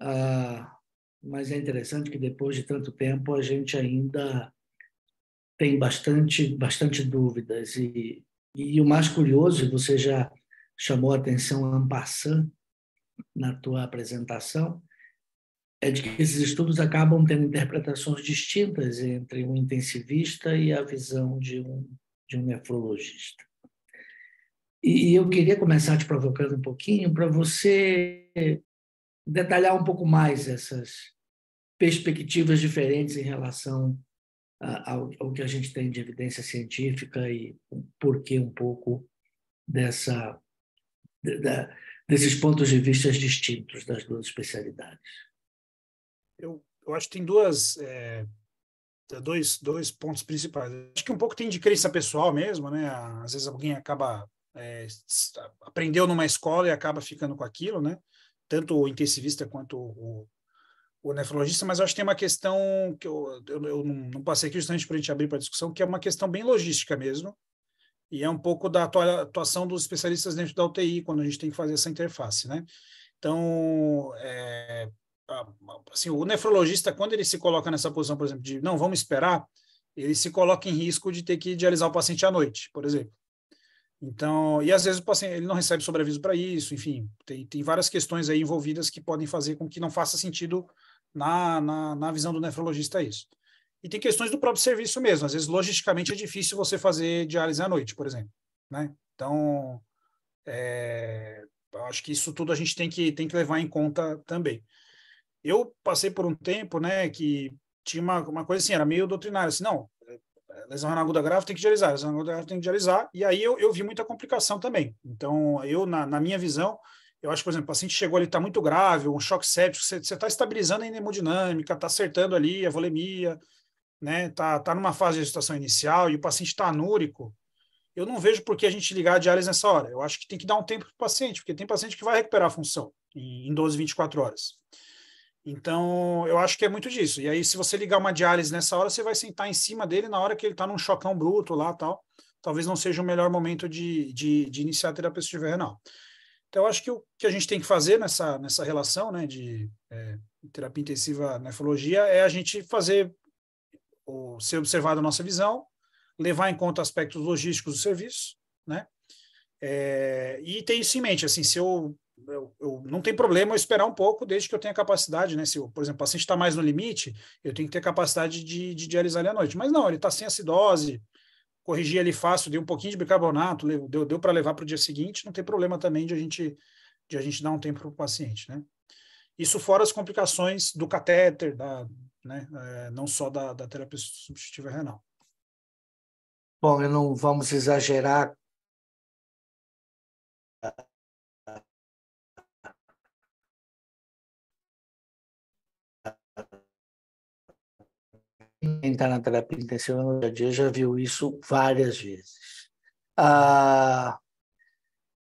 A: Ah, mas é interessante que depois de tanto tempo a gente ainda tem bastante, bastante dúvidas e e o mais curioso, você já chamou a atenção passant na tua apresentação, é de que esses estudos acabam tendo interpretações distintas entre um intensivista e a visão de um, de um nefrologista. E eu queria começar te provocando um pouquinho para você detalhar um pouco mais essas perspectivas diferentes em relação ao, ao que a gente tem de evidência científica e por que um pouco dessa desses pontos de vista distintos das duas especialidades.
B: Eu, eu acho que tem duas é, dois, dois pontos principais. Acho que um pouco tem de crença pessoal mesmo, né? Às vezes alguém acaba é, aprendeu numa escola e acaba ficando com aquilo, né? Tanto o intensivista quanto o, o nefrologista, mas eu acho que tem uma questão que eu, eu, eu não passei aqui justamente para a gente abrir para discussão, que é uma questão bem logística mesmo, e é um pouco da atuação dos especialistas dentro da UTI, quando a gente tem que fazer essa interface, né? Então, é, assim, o nefrologista, quando ele se coloca nessa posição, por exemplo, de não, vamos esperar, ele se coloca em risco de ter que dialisar o paciente à noite, por exemplo. Então, e às vezes o paciente ele não recebe sobreaviso para isso, enfim, tem, tem várias questões aí envolvidas que podem fazer com que não faça sentido na, na, na visão do nefrologista, é isso. E tem questões do próprio serviço mesmo. Às vezes, logisticamente, é difícil você fazer diálise à noite, por exemplo. Né? Então, é, acho que isso tudo a gente tem que, tem que levar em conta também. Eu passei por um tempo né, que tinha uma, uma coisa assim, era meio doutrinário, assim, não, é, lesão renal aguda grave tem que dialisar, lesão renal aguda grave tem que dialisar, e aí eu, eu vi muita complicação também. Então, eu, na, na minha visão, eu acho, por exemplo, o paciente chegou ali, está muito grave, um choque séptico, você está estabilizando a hemodinâmica, está acertando ali a volemia, né? Tá, tá numa fase de situação inicial e o paciente está anúrico. Eu não vejo por que a gente ligar a diálise nessa hora. Eu acho que tem que dar um tempo para o paciente, porque tem paciente que vai recuperar a função em 12, 24 horas. Então, eu acho que é muito disso. E aí, se você ligar uma diálise nessa hora, você vai sentar em cima dele na hora que ele está num chocão bruto lá tal. Talvez não seja o melhor momento de, de, de iniciar a terapia renal. Então, eu acho que o que a gente tem que fazer nessa, nessa relação né, de é, terapia intensiva nefrologia é a gente fazer o, ser observado a nossa visão, levar em conta aspectos logísticos do serviço, né? É, e ter isso em mente, assim, se eu, eu, eu, não tem problema eu esperar um pouco desde que eu tenha capacidade, né? Se, eu, por exemplo, o paciente está mais no limite, eu tenho que ter capacidade de, de dialisar ele à noite. Mas não, ele está sem acidose, corrigir ali fácil, deu um pouquinho de bicarbonato, deu, deu para levar para o dia seguinte, não tem problema também de a gente, de a gente dar um tempo para o paciente, né? Isso fora as complicações do catéter, da, né, é, não só da, da terapia substitutiva renal.
C: Bom, não vamos exagerar quem está na
A: terapia intensiva no dia a dia já viu isso várias vezes. Ah,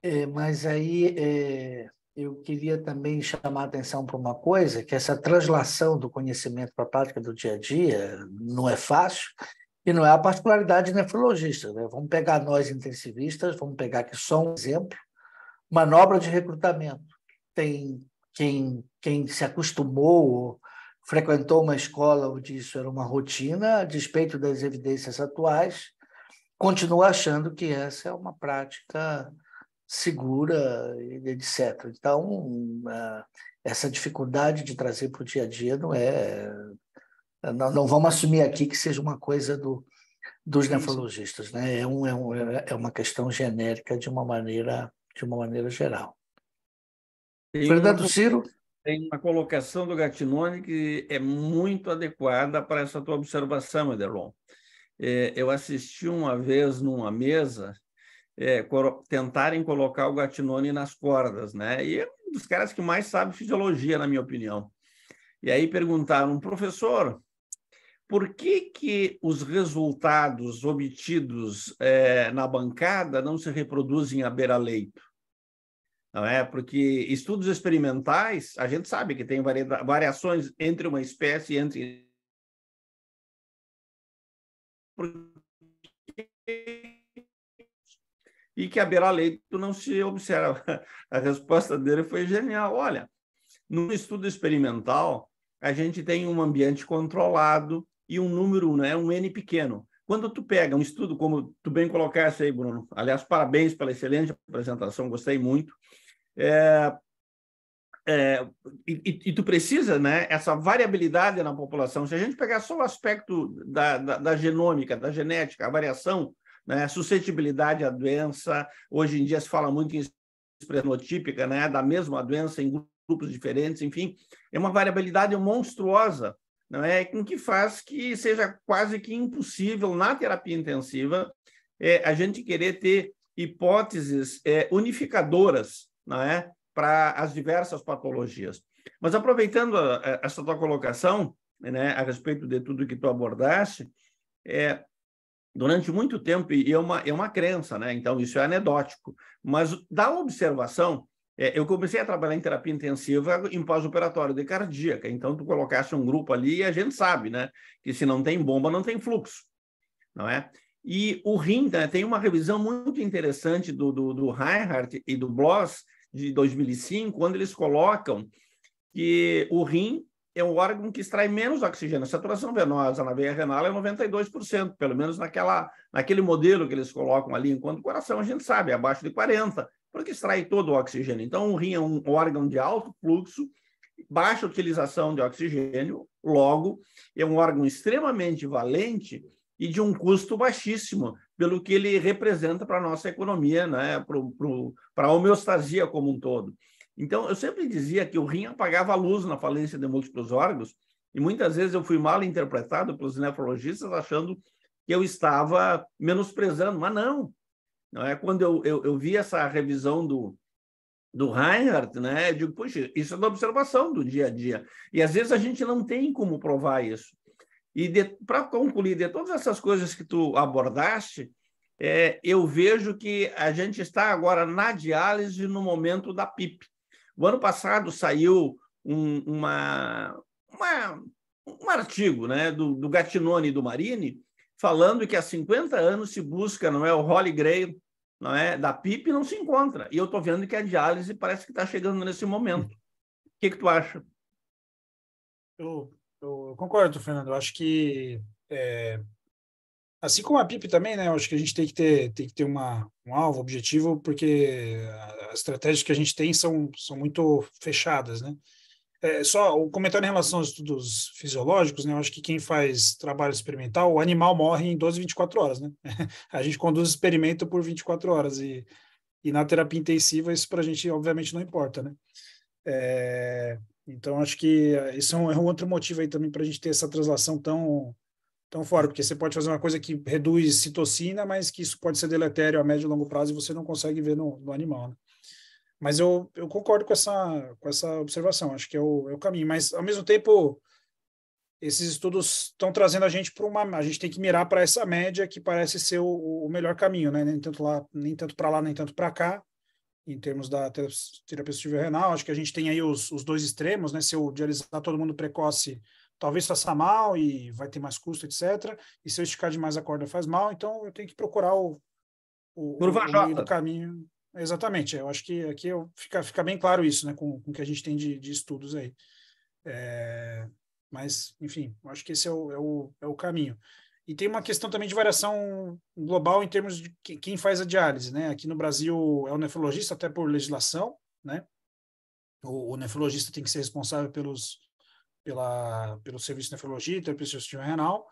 A: é, mas aí é, eu queria também chamar a atenção para uma coisa, que essa translação do conhecimento para a prática do dia a dia não é fácil e não é a particularidade nefrologista. Né? Vamos pegar nós intensivistas, vamos pegar aqui só um exemplo, manobra de recrutamento. Tem quem, quem se acostumou frequentou uma escola onde isso era uma rotina, a despeito das evidências atuais, continua achando que essa é uma prática segura, etc. Então, eh, essa dificuldade de trazer para o dia a dia não é. Eh, não, não vamos assumir aqui que seja uma coisa do, dos nefrologistas, né? É, um, é, um, é, é uma questão genérica de uma maneira, de uma maneira geral.
C: Fernando Ciro? tem
D: uma colocação do Gatinone que é muito adequada para essa tua observação, Edelon. É, eu assisti uma vez numa mesa é, tentarem colocar o Gatinone nas cordas, né? E é um dos caras que mais sabe fisiologia, na minha opinião. E aí perguntaram, professor, por que, que os resultados obtidos é, na bancada não se reproduzem à beira-leito? não é? Porque estudos experimentais, a gente sabe que tem variações entre uma espécie e entre e que a beira leito não se observa. A resposta dele foi genial. Olha, no estudo experimental, a gente tem um ambiente controlado e um número, né, um n pequeno. Quando tu pega um estudo, como tu bem colocaste aí, Bruno, aliás, parabéns pela excelente apresentação, gostei muito. É, é, e, e, tu precisa, né? Essa variabilidade na população. Se a gente pegar só o aspecto da, da, da genômica, da genética, a variação, né? suscetibilidade à doença. Hoje em dia se fala muito em esprenotípica, né? Da mesma doença em grupos diferentes, enfim, é uma variabilidade monstruosa, não é? Com que faz que seja quase que impossível na terapia intensiva é, a gente querer ter hipóteses é, unificadoras não é? para as diversas patologias. Mas aproveitando a, eh, a, eh, essa tua colocação, né, a respeito de tudo que tu abordaste, é, durante muito tempo, e é uma, é uma crença, né? então isso é anedótico, mas da observação, é, eu comecei a trabalhar em terapia intensiva em pós-operatório de cardíaca, então tu colocaste um grupo ali e a gente sabe né, que se não tem bomba, não tem fluxo, não é? E o rim né, tem uma revisão muito interessante do, do, do Reinhardt e do Bloss, de 2005, quando eles colocam que o rim é o órgão que extrai menos oxigênio. A saturação venosa na veia renal é 92%, pelo menos naquela, naquele modelo que eles colocam ali, enquanto o coração, a gente sabe, é abaixo de 40%, porque extrai todo o oxigênio. Então, o rim é um órgão de alto fluxo, baixa utilização de oxigênio, logo, é um órgão extremamente valente e de um custo baixíssimo pelo que ele representa para a nossa economia, né? para a homeostasia como um todo. Então, eu sempre dizia que o rim apagava a luz na falência de múltiplos órgãos, e muitas vezes eu fui mal interpretado pelos nefrologistas, achando que eu estava menosprezando, mas não. não é? Quando eu, eu, eu vi essa revisão do, do Reinhardt, né? Eu digo, puxa, isso é uma observação do dia a dia. E às vezes a gente não tem como provar isso. E para concluir, de todas essas coisas que tu abordaste, é, eu vejo que a gente está agora na diálise no momento da PIP. O ano passado saiu um, uma, uma, um artigo né, do, do e do Marini falando que há 50 anos se busca, não é, o Holy Grail não é, da PIP não se encontra. E eu estou vendo que a diálise parece que está chegando nesse momento. O que, que tu acha?
B: Eu concordo, Fernando. Eu acho que é, assim como a PIP também, né? Eu acho que a gente tem que ter, tem que ter uma, um alvo, objetivo, porque as estratégias que a gente tem são, são muito fechadas, né? É, só o um comentário em relação aos estudos fisiológicos, né? Eu acho que quem faz trabalho experimental, o animal morre em 12, 24 horas, né? a gente conduz experimento por 24 horas e, e na terapia intensiva isso para a gente obviamente não importa, né? É, então, acho que eh, isso é um, é um outro motivo aí também para a gente ter essa translação tão, tão fora, porque você pode fazer uma coisa que reduz citocina, mas que isso pode ser deletério a médio e longo prazo e você não consegue ver no, no animal, né? Mas eu, eu concordo com essa, com essa observação, acho que é o, é o caminho. Mas, ao mesmo tempo, esses estudos estão trazendo a gente para uma. A gente tem que mirar para essa média que parece ser o, o melhor caminho, né? Nem tanto, lá, nem tanto para lá, nem tanto para cá, em termos da terapia sustitutiva renal, acho que a gente tem aí os, os dois extremos, né? Se eu dialisar todo mundo precoce, talvez faça mal e vai ter mais custo, etc. E se eu esticar demais a corda faz mal, então eu tenho que procurar o, o, o meio do caminho. Exatamente, eu acho que aqui eu, fica, fica bem claro isso, né, com, com o que a gente tem de, de estudos aí. É, mas, enfim, acho que esse é o, é o, é o caminho. E tem uma questão também de variação global em termos de quem faz a diálise, né? Aqui no Brasil é o nefrologista, até por legislação, né? O, o nefrologista tem que ser responsável pelos, pela, pelo serviço de nefrologia, pelo sistema renal,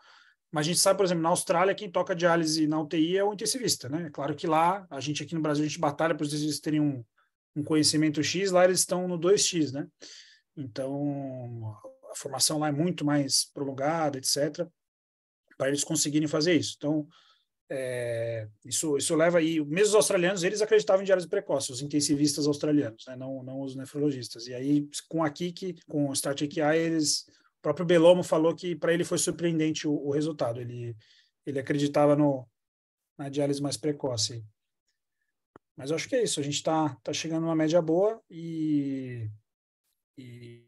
B: mas a gente sabe, por exemplo, na Austrália, quem toca diálise na UTI é o intensivista, né? É claro que lá, a gente aqui no Brasil, a gente batalha para os intensivistas terem um, um conhecimento X, lá eles estão no 2X, né? Então, a formação lá é muito mais prolongada, etc para eles conseguirem fazer isso. Então, é, isso, isso leva aí, mesmo os australianos, eles acreditavam em diálise precoce, os intensivistas australianos, né? não, não os nefrologistas. E aí, com a KIK, com o Start AKI, eles, o próprio Belomo falou que para ele foi surpreendente o, o, resultado, ele, ele acreditava no, na diálise mais precoce. Mas eu acho que é isso, a gente está tá chegando numa média boa e... e...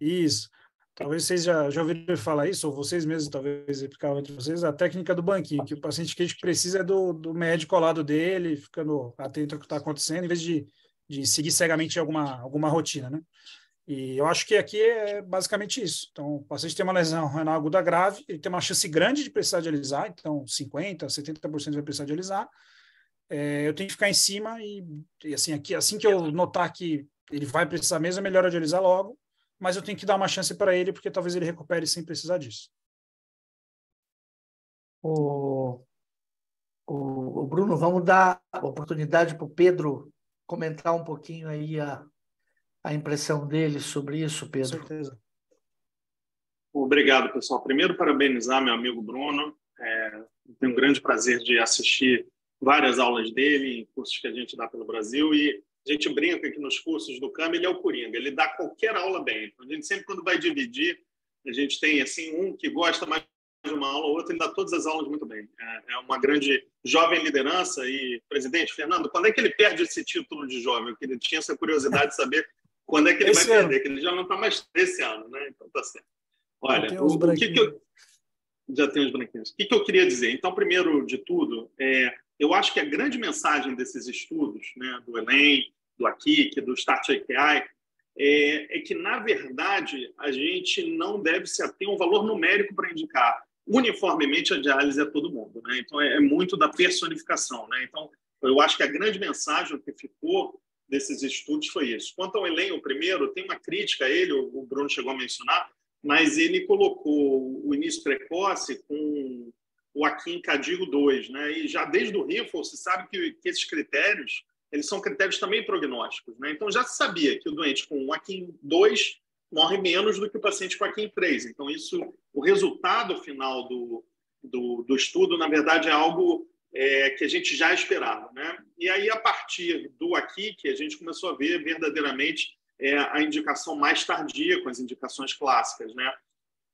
B: Isso. Talvez vocês já, já ouviram falar isso, ou vocês mesmos talvez explicavam entre vocês, a técnica do banquinho, que o paciente que a gente precisa é do, do médico ao lado dele, ficando atento ao que está acontecendo, em vez de, de seguir cegamente alguma, alguma rotina, né? E eu acho que aqui é basicamente isso. Então, o paciente tem uma lesão renal aguda grave, ele tem uma chance grande de precisar alisar, então 50%, 70% vai precisar alisar, é, eu tenho que ficar em cima e, e, assim, aqui, assim que eu notar que ele vai precisar mesmo, é melhor agilizar logo, mas eu tenho que dar uma chance para ele, porque talvez ele recupere sem precisar disso.
A: O, o, o Bruno, vamos dar oportunidade para o Pedro comentar um pouquinho aí a, a impressão dele sobre isso,
C: Pedro. Com certeza. Obrigado, pessoal. Primeiro, parabenizar meu amigo Bruno. É, tenho um grande prazer de assistir várias aulas dele em cursos que a gente dá pelo Brasil e a gente brinca que nos cursos do Cam ele é o Coringa, ele dá qualquer aula bem. a gente sempre, quando vai dividir, a gente tem assim um que gosta mais de uma aula ou outra, ele dá todas as aulas muito bem. É, é uma grande jovem liderança e presidente Fernando, quando é que ele perde esse título de jovem? eu ele tinha essa curiosidade de saber quando é que ele esse vai ano. perder, que ele já não está mais esse ano, né? Então tá certo. Olha, o, que, que eu já tem os branquinhos. O que, que eu queria dizer? Então, primeiro de tudo, é, eu acho que a grande mensagem desses estudos, né, do Elen, do AQIC, do Start API, é, é, que, na verdade, a gente não deve se um valor numérico para indicar uniformemente a diálise a é todo mundo. Né? Então, é, é muito da personificação. Né? Então, eu acho que a grande mensagem que ficou desses estudos foi isso. Quanto ao Elen, o primeiro, tem uma crítica a ele, o Bruno chegou a mencionar, mas ele colocou o início precoce com o aqui em Cadigo 2. Né? E já desde o Riffle se sabe que, que, esses critérios eles são critérios também prognósticos. Né? Então já se sabia que o doente com Aquim 2 morre menos do que o paciente com em 3. Então isso, o resultado final do, do, do estudo, na verdade, é algo é, que a gente já esperava. Né? E aí, a partir do aqui, que a gente começou a ver verdadeiramente é, a indicação mais tardia com as indicações clássicas. Né?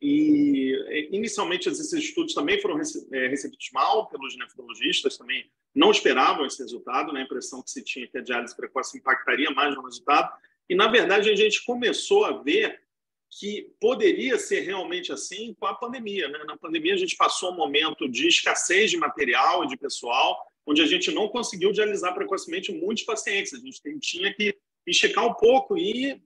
C: E, inicialmente, esses estudos também foram é, recebidos mal pelos nefrologistas, também não esperavam esse resultado, né? a impressão que se tinha que a diálise precoce impactaria mais no resultado. E, na verdade, a gente começou a ver que poderia ser realmente assim com a pandemia. Né? Na pandemia, a gente passou um momento de escassez de material e de pessoal, onde a gente não conseguiu dialisar precocemente muitos pacientes. A gente tinha que enxergar um pouco e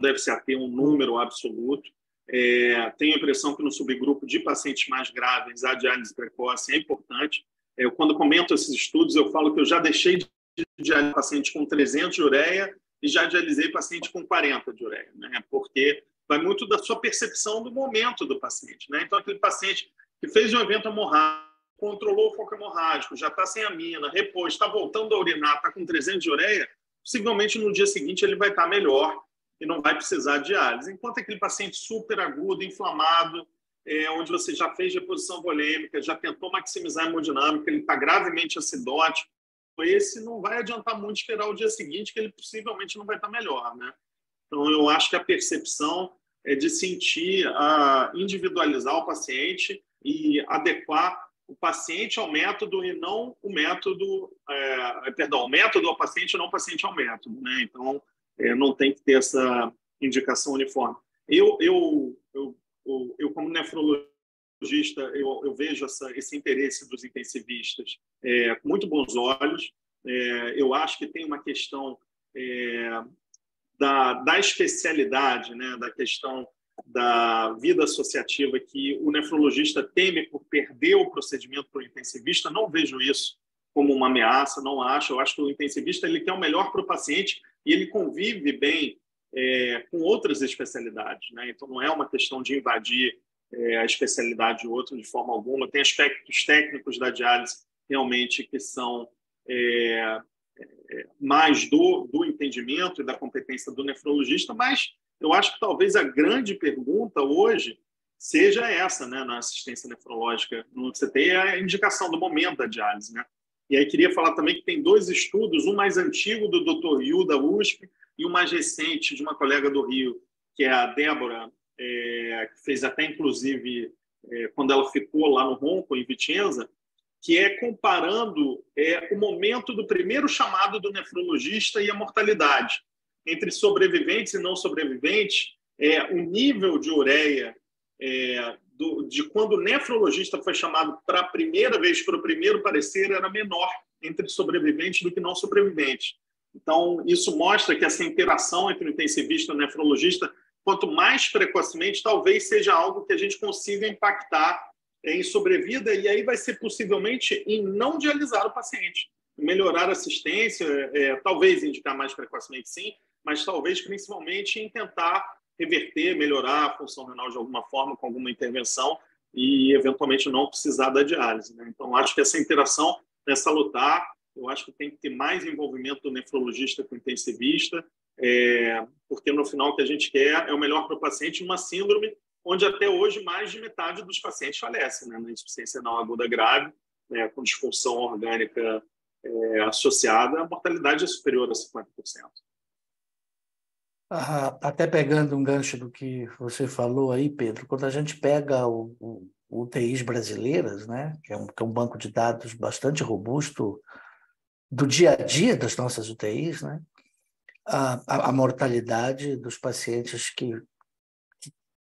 C: deve se ater um número absoluto. É, tenho a impressão que no subgrupo de pacientes mais graves, a diálise precoce é importante. É, eu, quando comento esses estudos, eu falo que eu já deixei de dialisar paciente com 300 de ureia e já dialisei paciente com 40 de ureia, né? porque vai muito da sua percepção do momento do paciente. Né? Então, aquele paciente que fez um evento hemorrágico, controlou o foco hemorrágico, já está sem amina, repôs, está voltando a urinar, está com 300 de ureia, possivelmente no dia seguinte ele vai estar tá melhor e não vai precisar de diálise. Enquanto aquele paciente super agudo, inflamado, é, onde você já fez reposição volêmica, já tentou maximizar a hemodinâmica, ele está gravemente acidótico, esse não vai adiantar muito esperar o dia seguinte, que ele possivelmente não vai estar tá melhor, né? Então, eu acho que a percepção é de sentir, a individualizar o paciente e adequar o paciente ao método e não o método, é, perdão, o método ao paciente e não o paciente ao método, né? Então, é, não tem que ter essa indicação uniforme. Eu, eu, eu, eu, eu como nefrologista, eu, eu vejo essa, esse interesse dos intensivistas é, com muito bons olhos. É, eu acho que tem uma questão é, da, da especialidade, né, da questão da vida associativa que o nefrologista teme por perder o procedimento para o intensivista, não vejo isso como uma ameaça, não acho. Eu acho que o intensivista ele quer o melhor para o paciente e ele convive bem é, com outras especialidades. Né? Então, não é uma questão de invadir é, a especialidade de outro de forma alguma. Tem aspectos técnicos da diálise realmente que são é, é, mais do, do entendimento e da competência do nefrologista, mas eu acho que talvez a grande pergunta hoje seja essa né, na assistência nefrológica no CT, é a indicação do momento da diálise. Né? E aí queria falar também que tem dois estudos, um mais antigo do Dr. Yu, da USP, e um mais recente de uma colega do Rio, que é a Débora, é, que fez até, inclusive, é, quando ela ficou lá no Ronco, em Vicenza, que é comparando é, o momento do primeiro chamado do nefrologista e a mortalidade. Entre sobreviventes e não sobreviventes, é, o nível de ureia é, do, de quando o nefrologista foi chamado para a primeira vez para o primeiro parecer era menor entre sobreviventes do que não sobreviventes. Então, isso mostra que essa interação entre o intensivista e o nefrologista, quanto mais precocemente, talvez seja algo que a gente consiga impactar em sobrevida, e aí vai ser possivelmente em não dialisar o paciente, melhorar a assistência, é, talvez indicar mais precocemente, sim, mas talvez principalmente em tentar reverter, melhorar a função renal de alguma forma, com alguma intervenção e, eventualmente, não precisar da diálise. Né? Então, acho que essa interação é salutar. Eu acho que tem que ter mais envolvimento do nefrologista com o intensivista, é, porque, no final, o que a gente quer é o melhor para o paciente uma síndrome onde, até hoje, mais de metade dos pacientes falecem né? na insuficiência renal aguda grave, né? com disfunção orgânica é, associada, a mortalidade é superior a 50%.
A: Ah, até pegando um gancho do que você falou aí, Pedro, quando a gente pega o, o UTIs brasileiras, né, que é, um, que é um banco de dados bastante robusto do dia a dia das nossas UTIs, né, a, a, mortalidade dos pacientes que,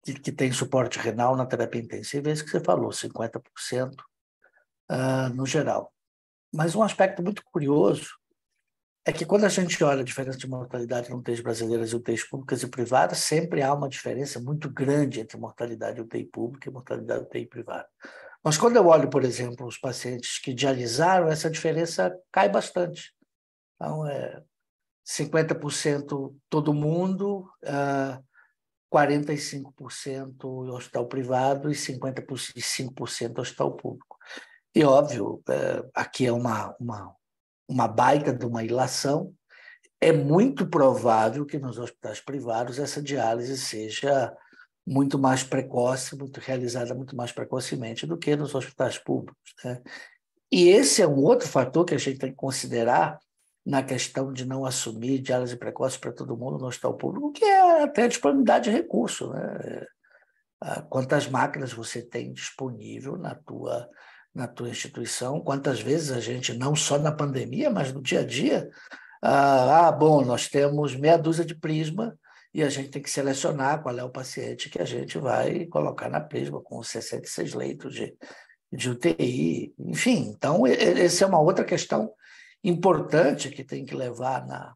A: que, que têm suporte renal na terapia intensiva, é isso que você falou, 50% uh, ah, no geral. Mas um aspecto muito curioso é que quando a gente olha a diferença de mortalidade em UTIs brasileiras e UTIs públicas e privadas, sempre há uma diferença muito grande entre mortalidade UTI pública e mortalidade UTI privada. Mas quando eu olho, por exemplo, os pacientes que dialisaram, essa diferença cai bastante. Então, é 50% todo mundo, 45% ah, hospital privado e 55% hospital público. E, óbvio, eh, aqui é uma, uma, uma baita de uma ilação, é muito provável que nos hospitais privados essa diálise seja muito mais precoce, muito realizada muito mais precocemente do que nos hospitais públicos. Né? E esse é um outro fator que a gente tem que considerar na questão de não assumir diálise precoce para todo mundo no hospital público, que é até a disponibilidade de recurso. Né? É, quantas máquinas você tem disponível na tua na tua instituição, quantas vezes a gente, não só na pandemia, mas no dia a dia, ah, ah, bom, nós temos meia dúzia de prisma e a gente tem que selecionar qual é o paciente que a gente vai colocar na prisma, com 66 leitos de, de UTI, enfim. Então, essa é uma outra questão importante que tem que levar na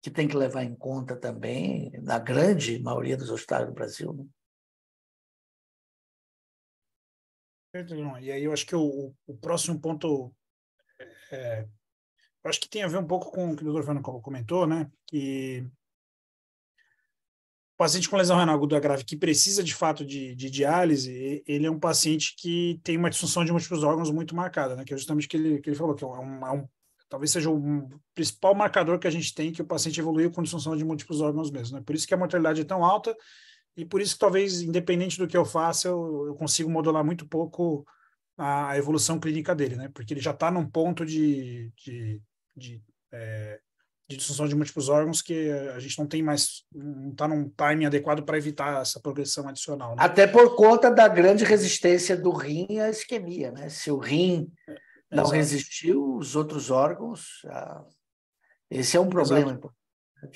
C: que tem que levar em conta também
A: na grande maioria dos hospitais do Brasil. Né?
C: E aí eu acho que o, o
B: próximo ponto, é, eu acho que tem a ver um pouco com o que o doutor Fernando comentou, né? Que o paciente com lesão renal aguda grave que precisa de fato de, de, diálise, ele é um paciente que tem uma disfunção de múltiplos órgãos muito marcada, né? Que é justamente o que ele, que ele falou, que é, é um, é um talvez seja o principal marcador que a gente tem que o paciente evoluiu com disfunção de múltiplos órgãos mesmo. Né? Por isso que a mortalidade é tão alta e por isso que talvez, independente do que eu faça, eu, eu consigo modular muito pouco a, a, evolução clínica dele, né? Porque ele já está num ponto de, de, de, é, de disfunção de múltiplos órgãos que a gente não tem mais, não está num timing adequado para evitar essa progressão adicional. Né?
A: Até por conta da grande resistência do rim à isquemia, né? Se o rim é, não resistiu, os outros órgãos. Ah, esse é um problema.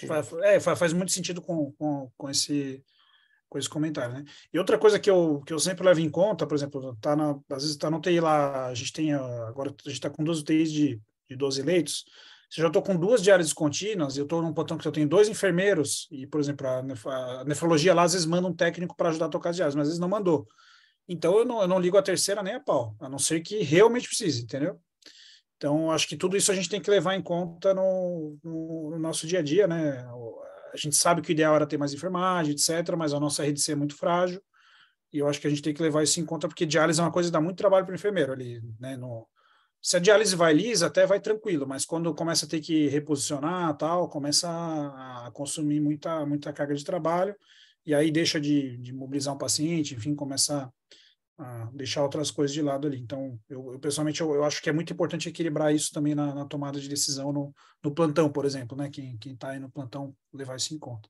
B: Exato. é, faz muito sentido com, com, com esse com esse comentário, né? E outra coisa que eu, que eu sempre levo em conta, por exemplo, tá na, às vezes tá no UTI lá, a gente tem agora, a gente está com duas UTIs de, de 12 leitos, se eu já estou com duas diárias descontínuas, e eu estou num plantão que eu tenho dois enfermeiros, e, por exemplo, a, nef a nefrologia lá às vezes manda um técnico para ajudar a tocar as diárias, mas às vezes não mandou. Então eu não, eu não ligo a terceira nem a pau, a não ser que realmente precise, entendeu? Então, acho que tudo isso a gente tem que levar em conta no, no, no nosso dia a dia, né? a gente sabe que o ideal era ter mais enfermagem, etc., mas a nossa rede é muito frágil. E eu acho que a gente tem que levar isso em conta, porque diálise é uma coisa que dá muito trabalho para o enfermeiro ali, né? No, se a diálise vai lisa, até vai tranquilo, mas quando começa a ter que reposicionar tal, começa a consumir muita, muita carga de trabalho, e aí deixa de, de mobilizar um paciente, enfim, começa a deixar outras coisas de lado ali. Então, eu, eu pessoalmente eu, eu, acho que é muito importante equilibrar isso também na, na tomada de decisão no, no, plantão, por exemplo, né? Quem está aí no plantão levar isso em conta.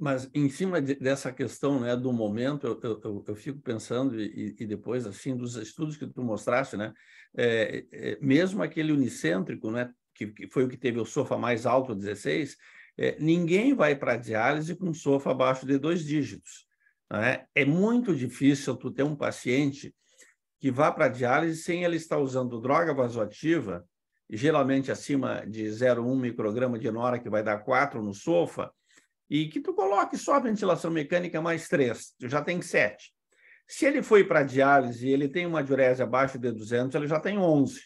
D: Mas em cima de, dessa questão né, do momento, eu, eu fico pensando, e, e, depois, assim, dos estudos que tu mostraste, né, é, é, mesmo aquele unicêntrico, né, que, que, foi o que teve o SOFA mais alto, 16, é, ninguém vai para diálise com SOFA abaixo de dois dígitos. Né? É muito difícil tu ter um paciente que vá para diálise sem ele estar usando droga vasoativa, geralmente acima de 0,1 micrograma de nora, que vai dar 4 no sofa, e que tu coloque só a ventilação mecânica mais 3, tu já tem 7. Se ele foi para diálise e ele tem uma diurese abaixo de 200, ele já tem 11.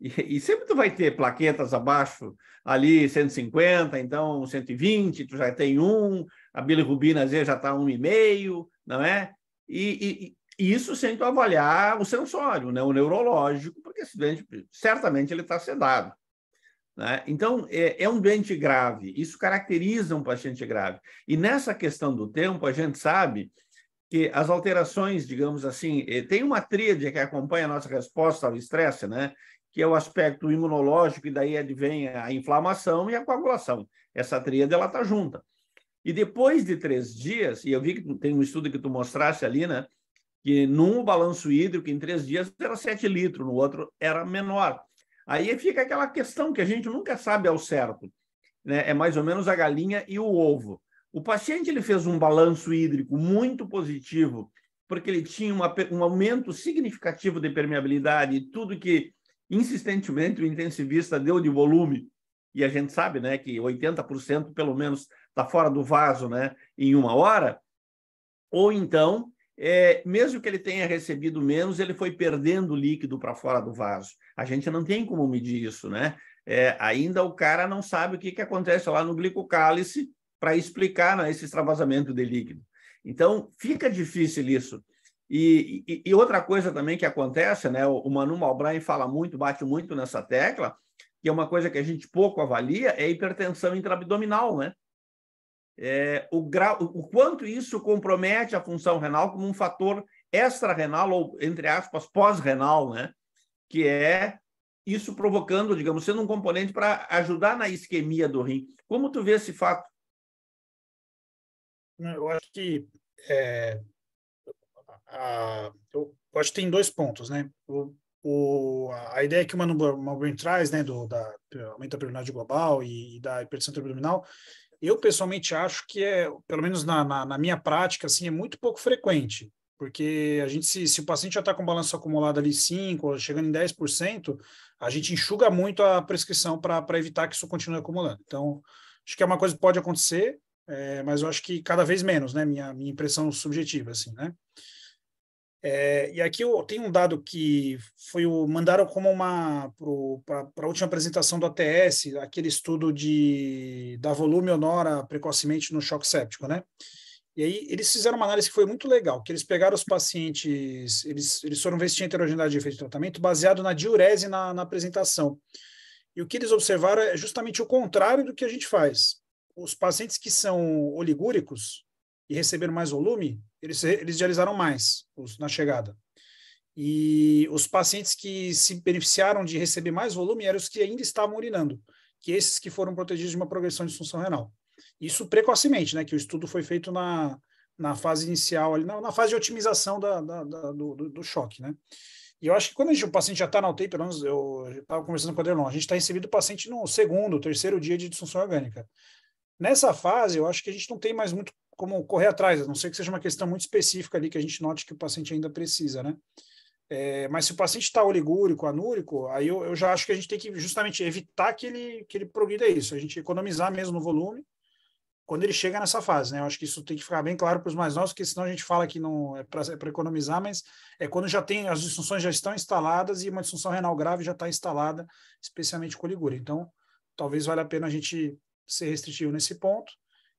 D: E, e, sempre tu vai ter plaquetas abaixo, ali 150, então 120, tu já tem um, a bilirrubina às vezes já está 1,5, não é? E, e, e, isso sem tu avaliar o sensório, né? o neurológico, porque esse doente certamente ele está sedado. Né? Então, é, é um doente grave, isso caracteriza um paciente grave. E nessa questão do tempo, a gente sabe que as alterações, digamos assim, é, tem uma tríade que acompanha a nossa resposta ao estresse, né? que é o aspecto imunológico, e daí advém a inflamação e a coagulação. Essa tríade ela está junta. E depois de três dias, e eu vi que tem um estudo que tu mostraste ali, né? Que num balanço hídrico, em três dias, era 7 litros, no outro era menor. Aí fica aquela questão que a gente nunca sabe ao certo. Né? É mais ou menos a galinha e o ovo. O paciente ele fez um balanço hídrico muito positivo, porque ele tinha uma, um aumento significativo de permeabilidade, tudo que insistentemente o intensivista deu de volume e a gente sabe né, que 80% pelo menos está fora do vaso né, em uma hora, ou então, é, mesmo que ele tenha recebido menos, ele foi perdendo líquido para fora do vaso. A gente não tem como medir isso, né? É, ainda o cara não sabe o que, que acontece lá no glicocálice para explicar né, esse extravasamento de líquido. Então, fica difícil isso. E, e, e, outra coisa também que acontece, né? O Manu Malbran fala muito, bate muito nessa tecla, que é uma coisa que a gente pouco avalia, é a hipertensão intraabdominal, né? É, o, grau, o quanto isso compromete a função renal como um fator extra-renal ou, entre aspas, pós-renal, né? Que é isso provocando, digamos, sendo um componente para ajudar na isquemia do rim. Como tu vê esse fato?
B: Eu acho que é, a, eu acho que tem dois pontos, né? O, o, a ideia que o Manu, Manu traz, né, do, da aumento da prioridade global e, e da hipertensão abdominal, eu pessoalmente acho que é, pelo menos na, na, na, minha prática, assim, é muito pouco frequente, porque a gente, se, se o paciente já está com balanço acumulado ali 5%, chegando em 10%, a gente enxuga muito a prescrição para evitar que isso continue acumulando. Então, acho que é uma coisa que pode acontecer, é, mas eu acho que cada vez menos, né, minha, minha impressão subjetiva, assim, né. É, e aqui eu tenho um dado que foi o mandaram como uma para a última apresentação do ATS, aquele estudo de dar volume onora precocemente no choque séptico, né? E aí eles fizeram uma análise que foi muito legal, que eles pegaram os pacientes, eles, eles foram ver se tinha heterogeneidade de efeito de tratamento baseado na diurese na, na apresentação. E o que eles observaram é justamente o contrário do que a gente faz. Os pacientes que são oligúricos e receberam mais volume, eles, eles dialisaram mais os, na chegada. E os pacientes que se beneficiaram de receber mais volume eram os que ainda estavam urinando, que esses que foram protegidos de uma progressão de disfunção renal. Isso precocemente, né? Que o estudo foi feito na, na fase inicial, ali, na, na fase de otimização da, da, da do, do, choque, né? E eu acho que quando gente, o paciente já está na UTI, pelo menos eu estava conversando com o Adelon, a gente está recebendo o paciente no segundo, terceiro dia de disfunção orgânica. Nessa fase, eu acho que a gente não tem mais muito como correr atrás, a não ser que seja uma questão muito específica ali que a gente note que o paciente ainda precisa, né? É, mas se o paciente está oligúrico, anúrico, aí eu, eu, já acho que a gente tem que justamente evitar que ele, que ele progrida isso, a gente economizar mesmo no volume quando ele chega nessa fase, né? Eu acho que isso tem que ficar bem claro para os mais novos, porque senão a gente fala que não é para é economizar, mas é quando já tem, as disfunções já estão instaladas e uma disfunção renal grave já está instalada, especialmente com oligúrico. Então, talvez valha a pena a gente ser restritivo nesse ponto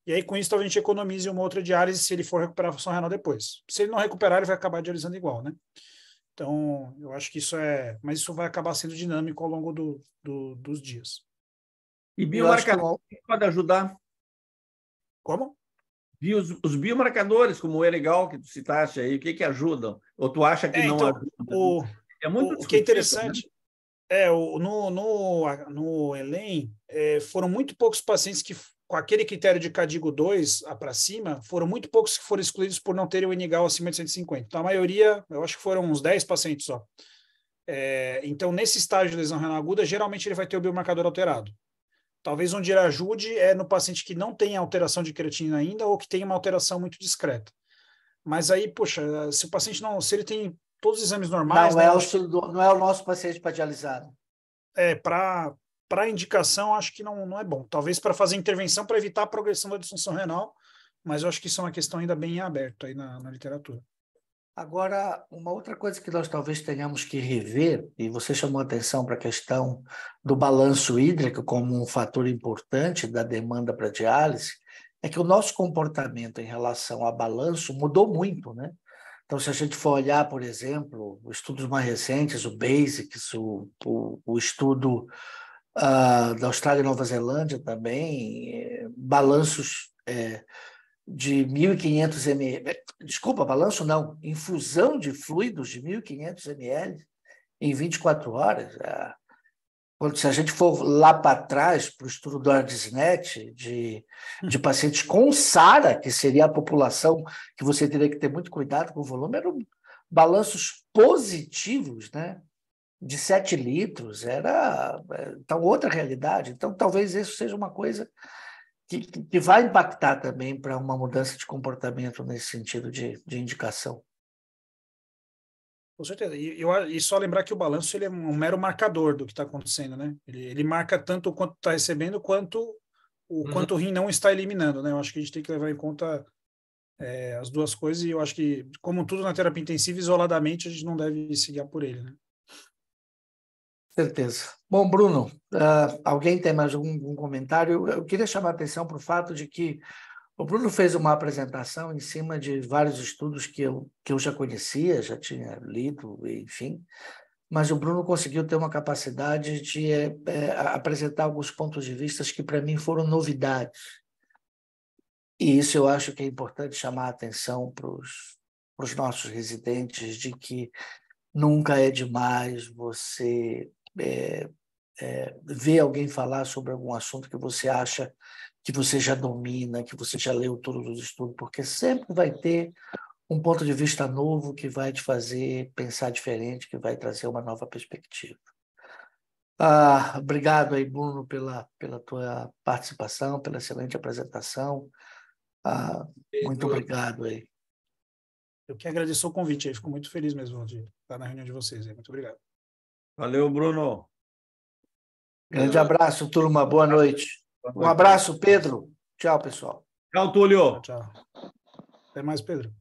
B: e aí, com isso, talvez a gente economize uma outra diálise se ele for recuperar a função renal depois. Se ele não recuperar, ele vai acabar dialisando igual, né? Então, eu acho que isso é. Mas isso vai acabar sendo dinâmico ao longo do, do dos dias.
C: E biomarcador
B: que... pode ajudar? Como? E os, os biomarcadores,
D: como o Elegal legal que tu citaste aí, o que, que ajudam? Ou tu acha que é, não então, ajuda? O, é
B: muito o, que é né? interessante. Né? É, no, no, no ELEM, é, foram muito poucos pacientes que com aquele critério de Cadigo 2 para cima, foram muito poucos que foram excluídos por não terem o enigal acima de 150. Então, a maioria, eu acho que foram uns 10 pacientes só. É, então, nesse estágio de lesão renal aguda, geralmente ele vai ter o biomarcador alterado. Talvez onde ele ajude é no paciente que não tem alteração de creatina ainda ou que tem uma alteração muito discreta. Mas aí, poxa, se o paciente não, se ele tem todos os exames normais... Não, né, é, o, não é o nosso paciente para É, para para indicação, acho que não, não é bom. Talvez para fazer intervenção para evitar a progressão da disfunção renal, mas eu acho que isso é uma questão ainda bem aberta aí na, na literatura. Agora, uma outra coisa que nós talvez tenhamos que
A: rever, e você chamou atenção para a questão do balanço hídrico como um fator importante da demanda para diálise, é que o nosso comportamento em relação a balanço mudou muito, né? Então, se a gente for olhar, por exemplo, estudos mais recentes, o BASICS, o, o, o estudo uh, da Austrália e Nova Zelândia também, balanços é, de 1.500 ml, desculpa, balanço não, infusão de fluidos de 1.500 ml em 24 horas. Ah, quando, se a gente for lá para trás, para o estudo do Ardisnet de, de hum. pacientes com SARA, que seria a população que você teria que ter muito cuidado com o volume, eram balanços positivos, né? de 7 litros, era então, outra realidade. Então, talvez isso seja uma coisa que, que vai impactar também para uma mudança de comportamento nesse sentido de, de indicação.
B: Com certeza. E, eu, e só lembrar que o balanço ele é um mero marcador do que está acontecendo, né? Ele, ele, marca tanto o quanto está recebendo, quanto o uhum. quanto o rim não está eliminando, né? Eu acho que a gente tem que levar em conta é, as duas coisas e eu acho que, como tudo na terapia intensiva, isoladamente a gente não deve se guiar por ele, né?
A: Certeza. Bom, Bruno, uh, alguém tem mais algum, algum comentário? Eu queria chamar a atenção para o fato de que o Bruno fez uma apresentação em cima de vários estudos que eu, que eu já conhecia, já tinha lido, enfim, mas o Bruno conseguiu ter uma capacidade de é, é, apresentar alguns pontos de vista que para mim foram novidades. E isso eu acho que é importante chamar a atenção para os nossos residentes de que nunca é demais você é, é, ver alguém falar sobre algum assunto que você acha que você já domina, que você já leu todos os estudos, porque sempre vai ter um ponto de vista novo que vai te fazer pensar diferente, que vai trazer uma nova perspectiva. Ah, obrigado aí, Bruno, pela, pela tua participação, pela excelente apresentação. Ah, muito obrigado aí.
B: Eu que agradeço o convite, aí. fico muito feliz mesmo de estar na reunião de vocês. Aí. Muito obrigado.
D: Valeu, Bruno. Grande abraço, turma. Boa noite.
C: Boa noite. Um abraço, Pedro. Tchau, pessoal. Tchau, Túlio. Tchau. Até mais, Pedro.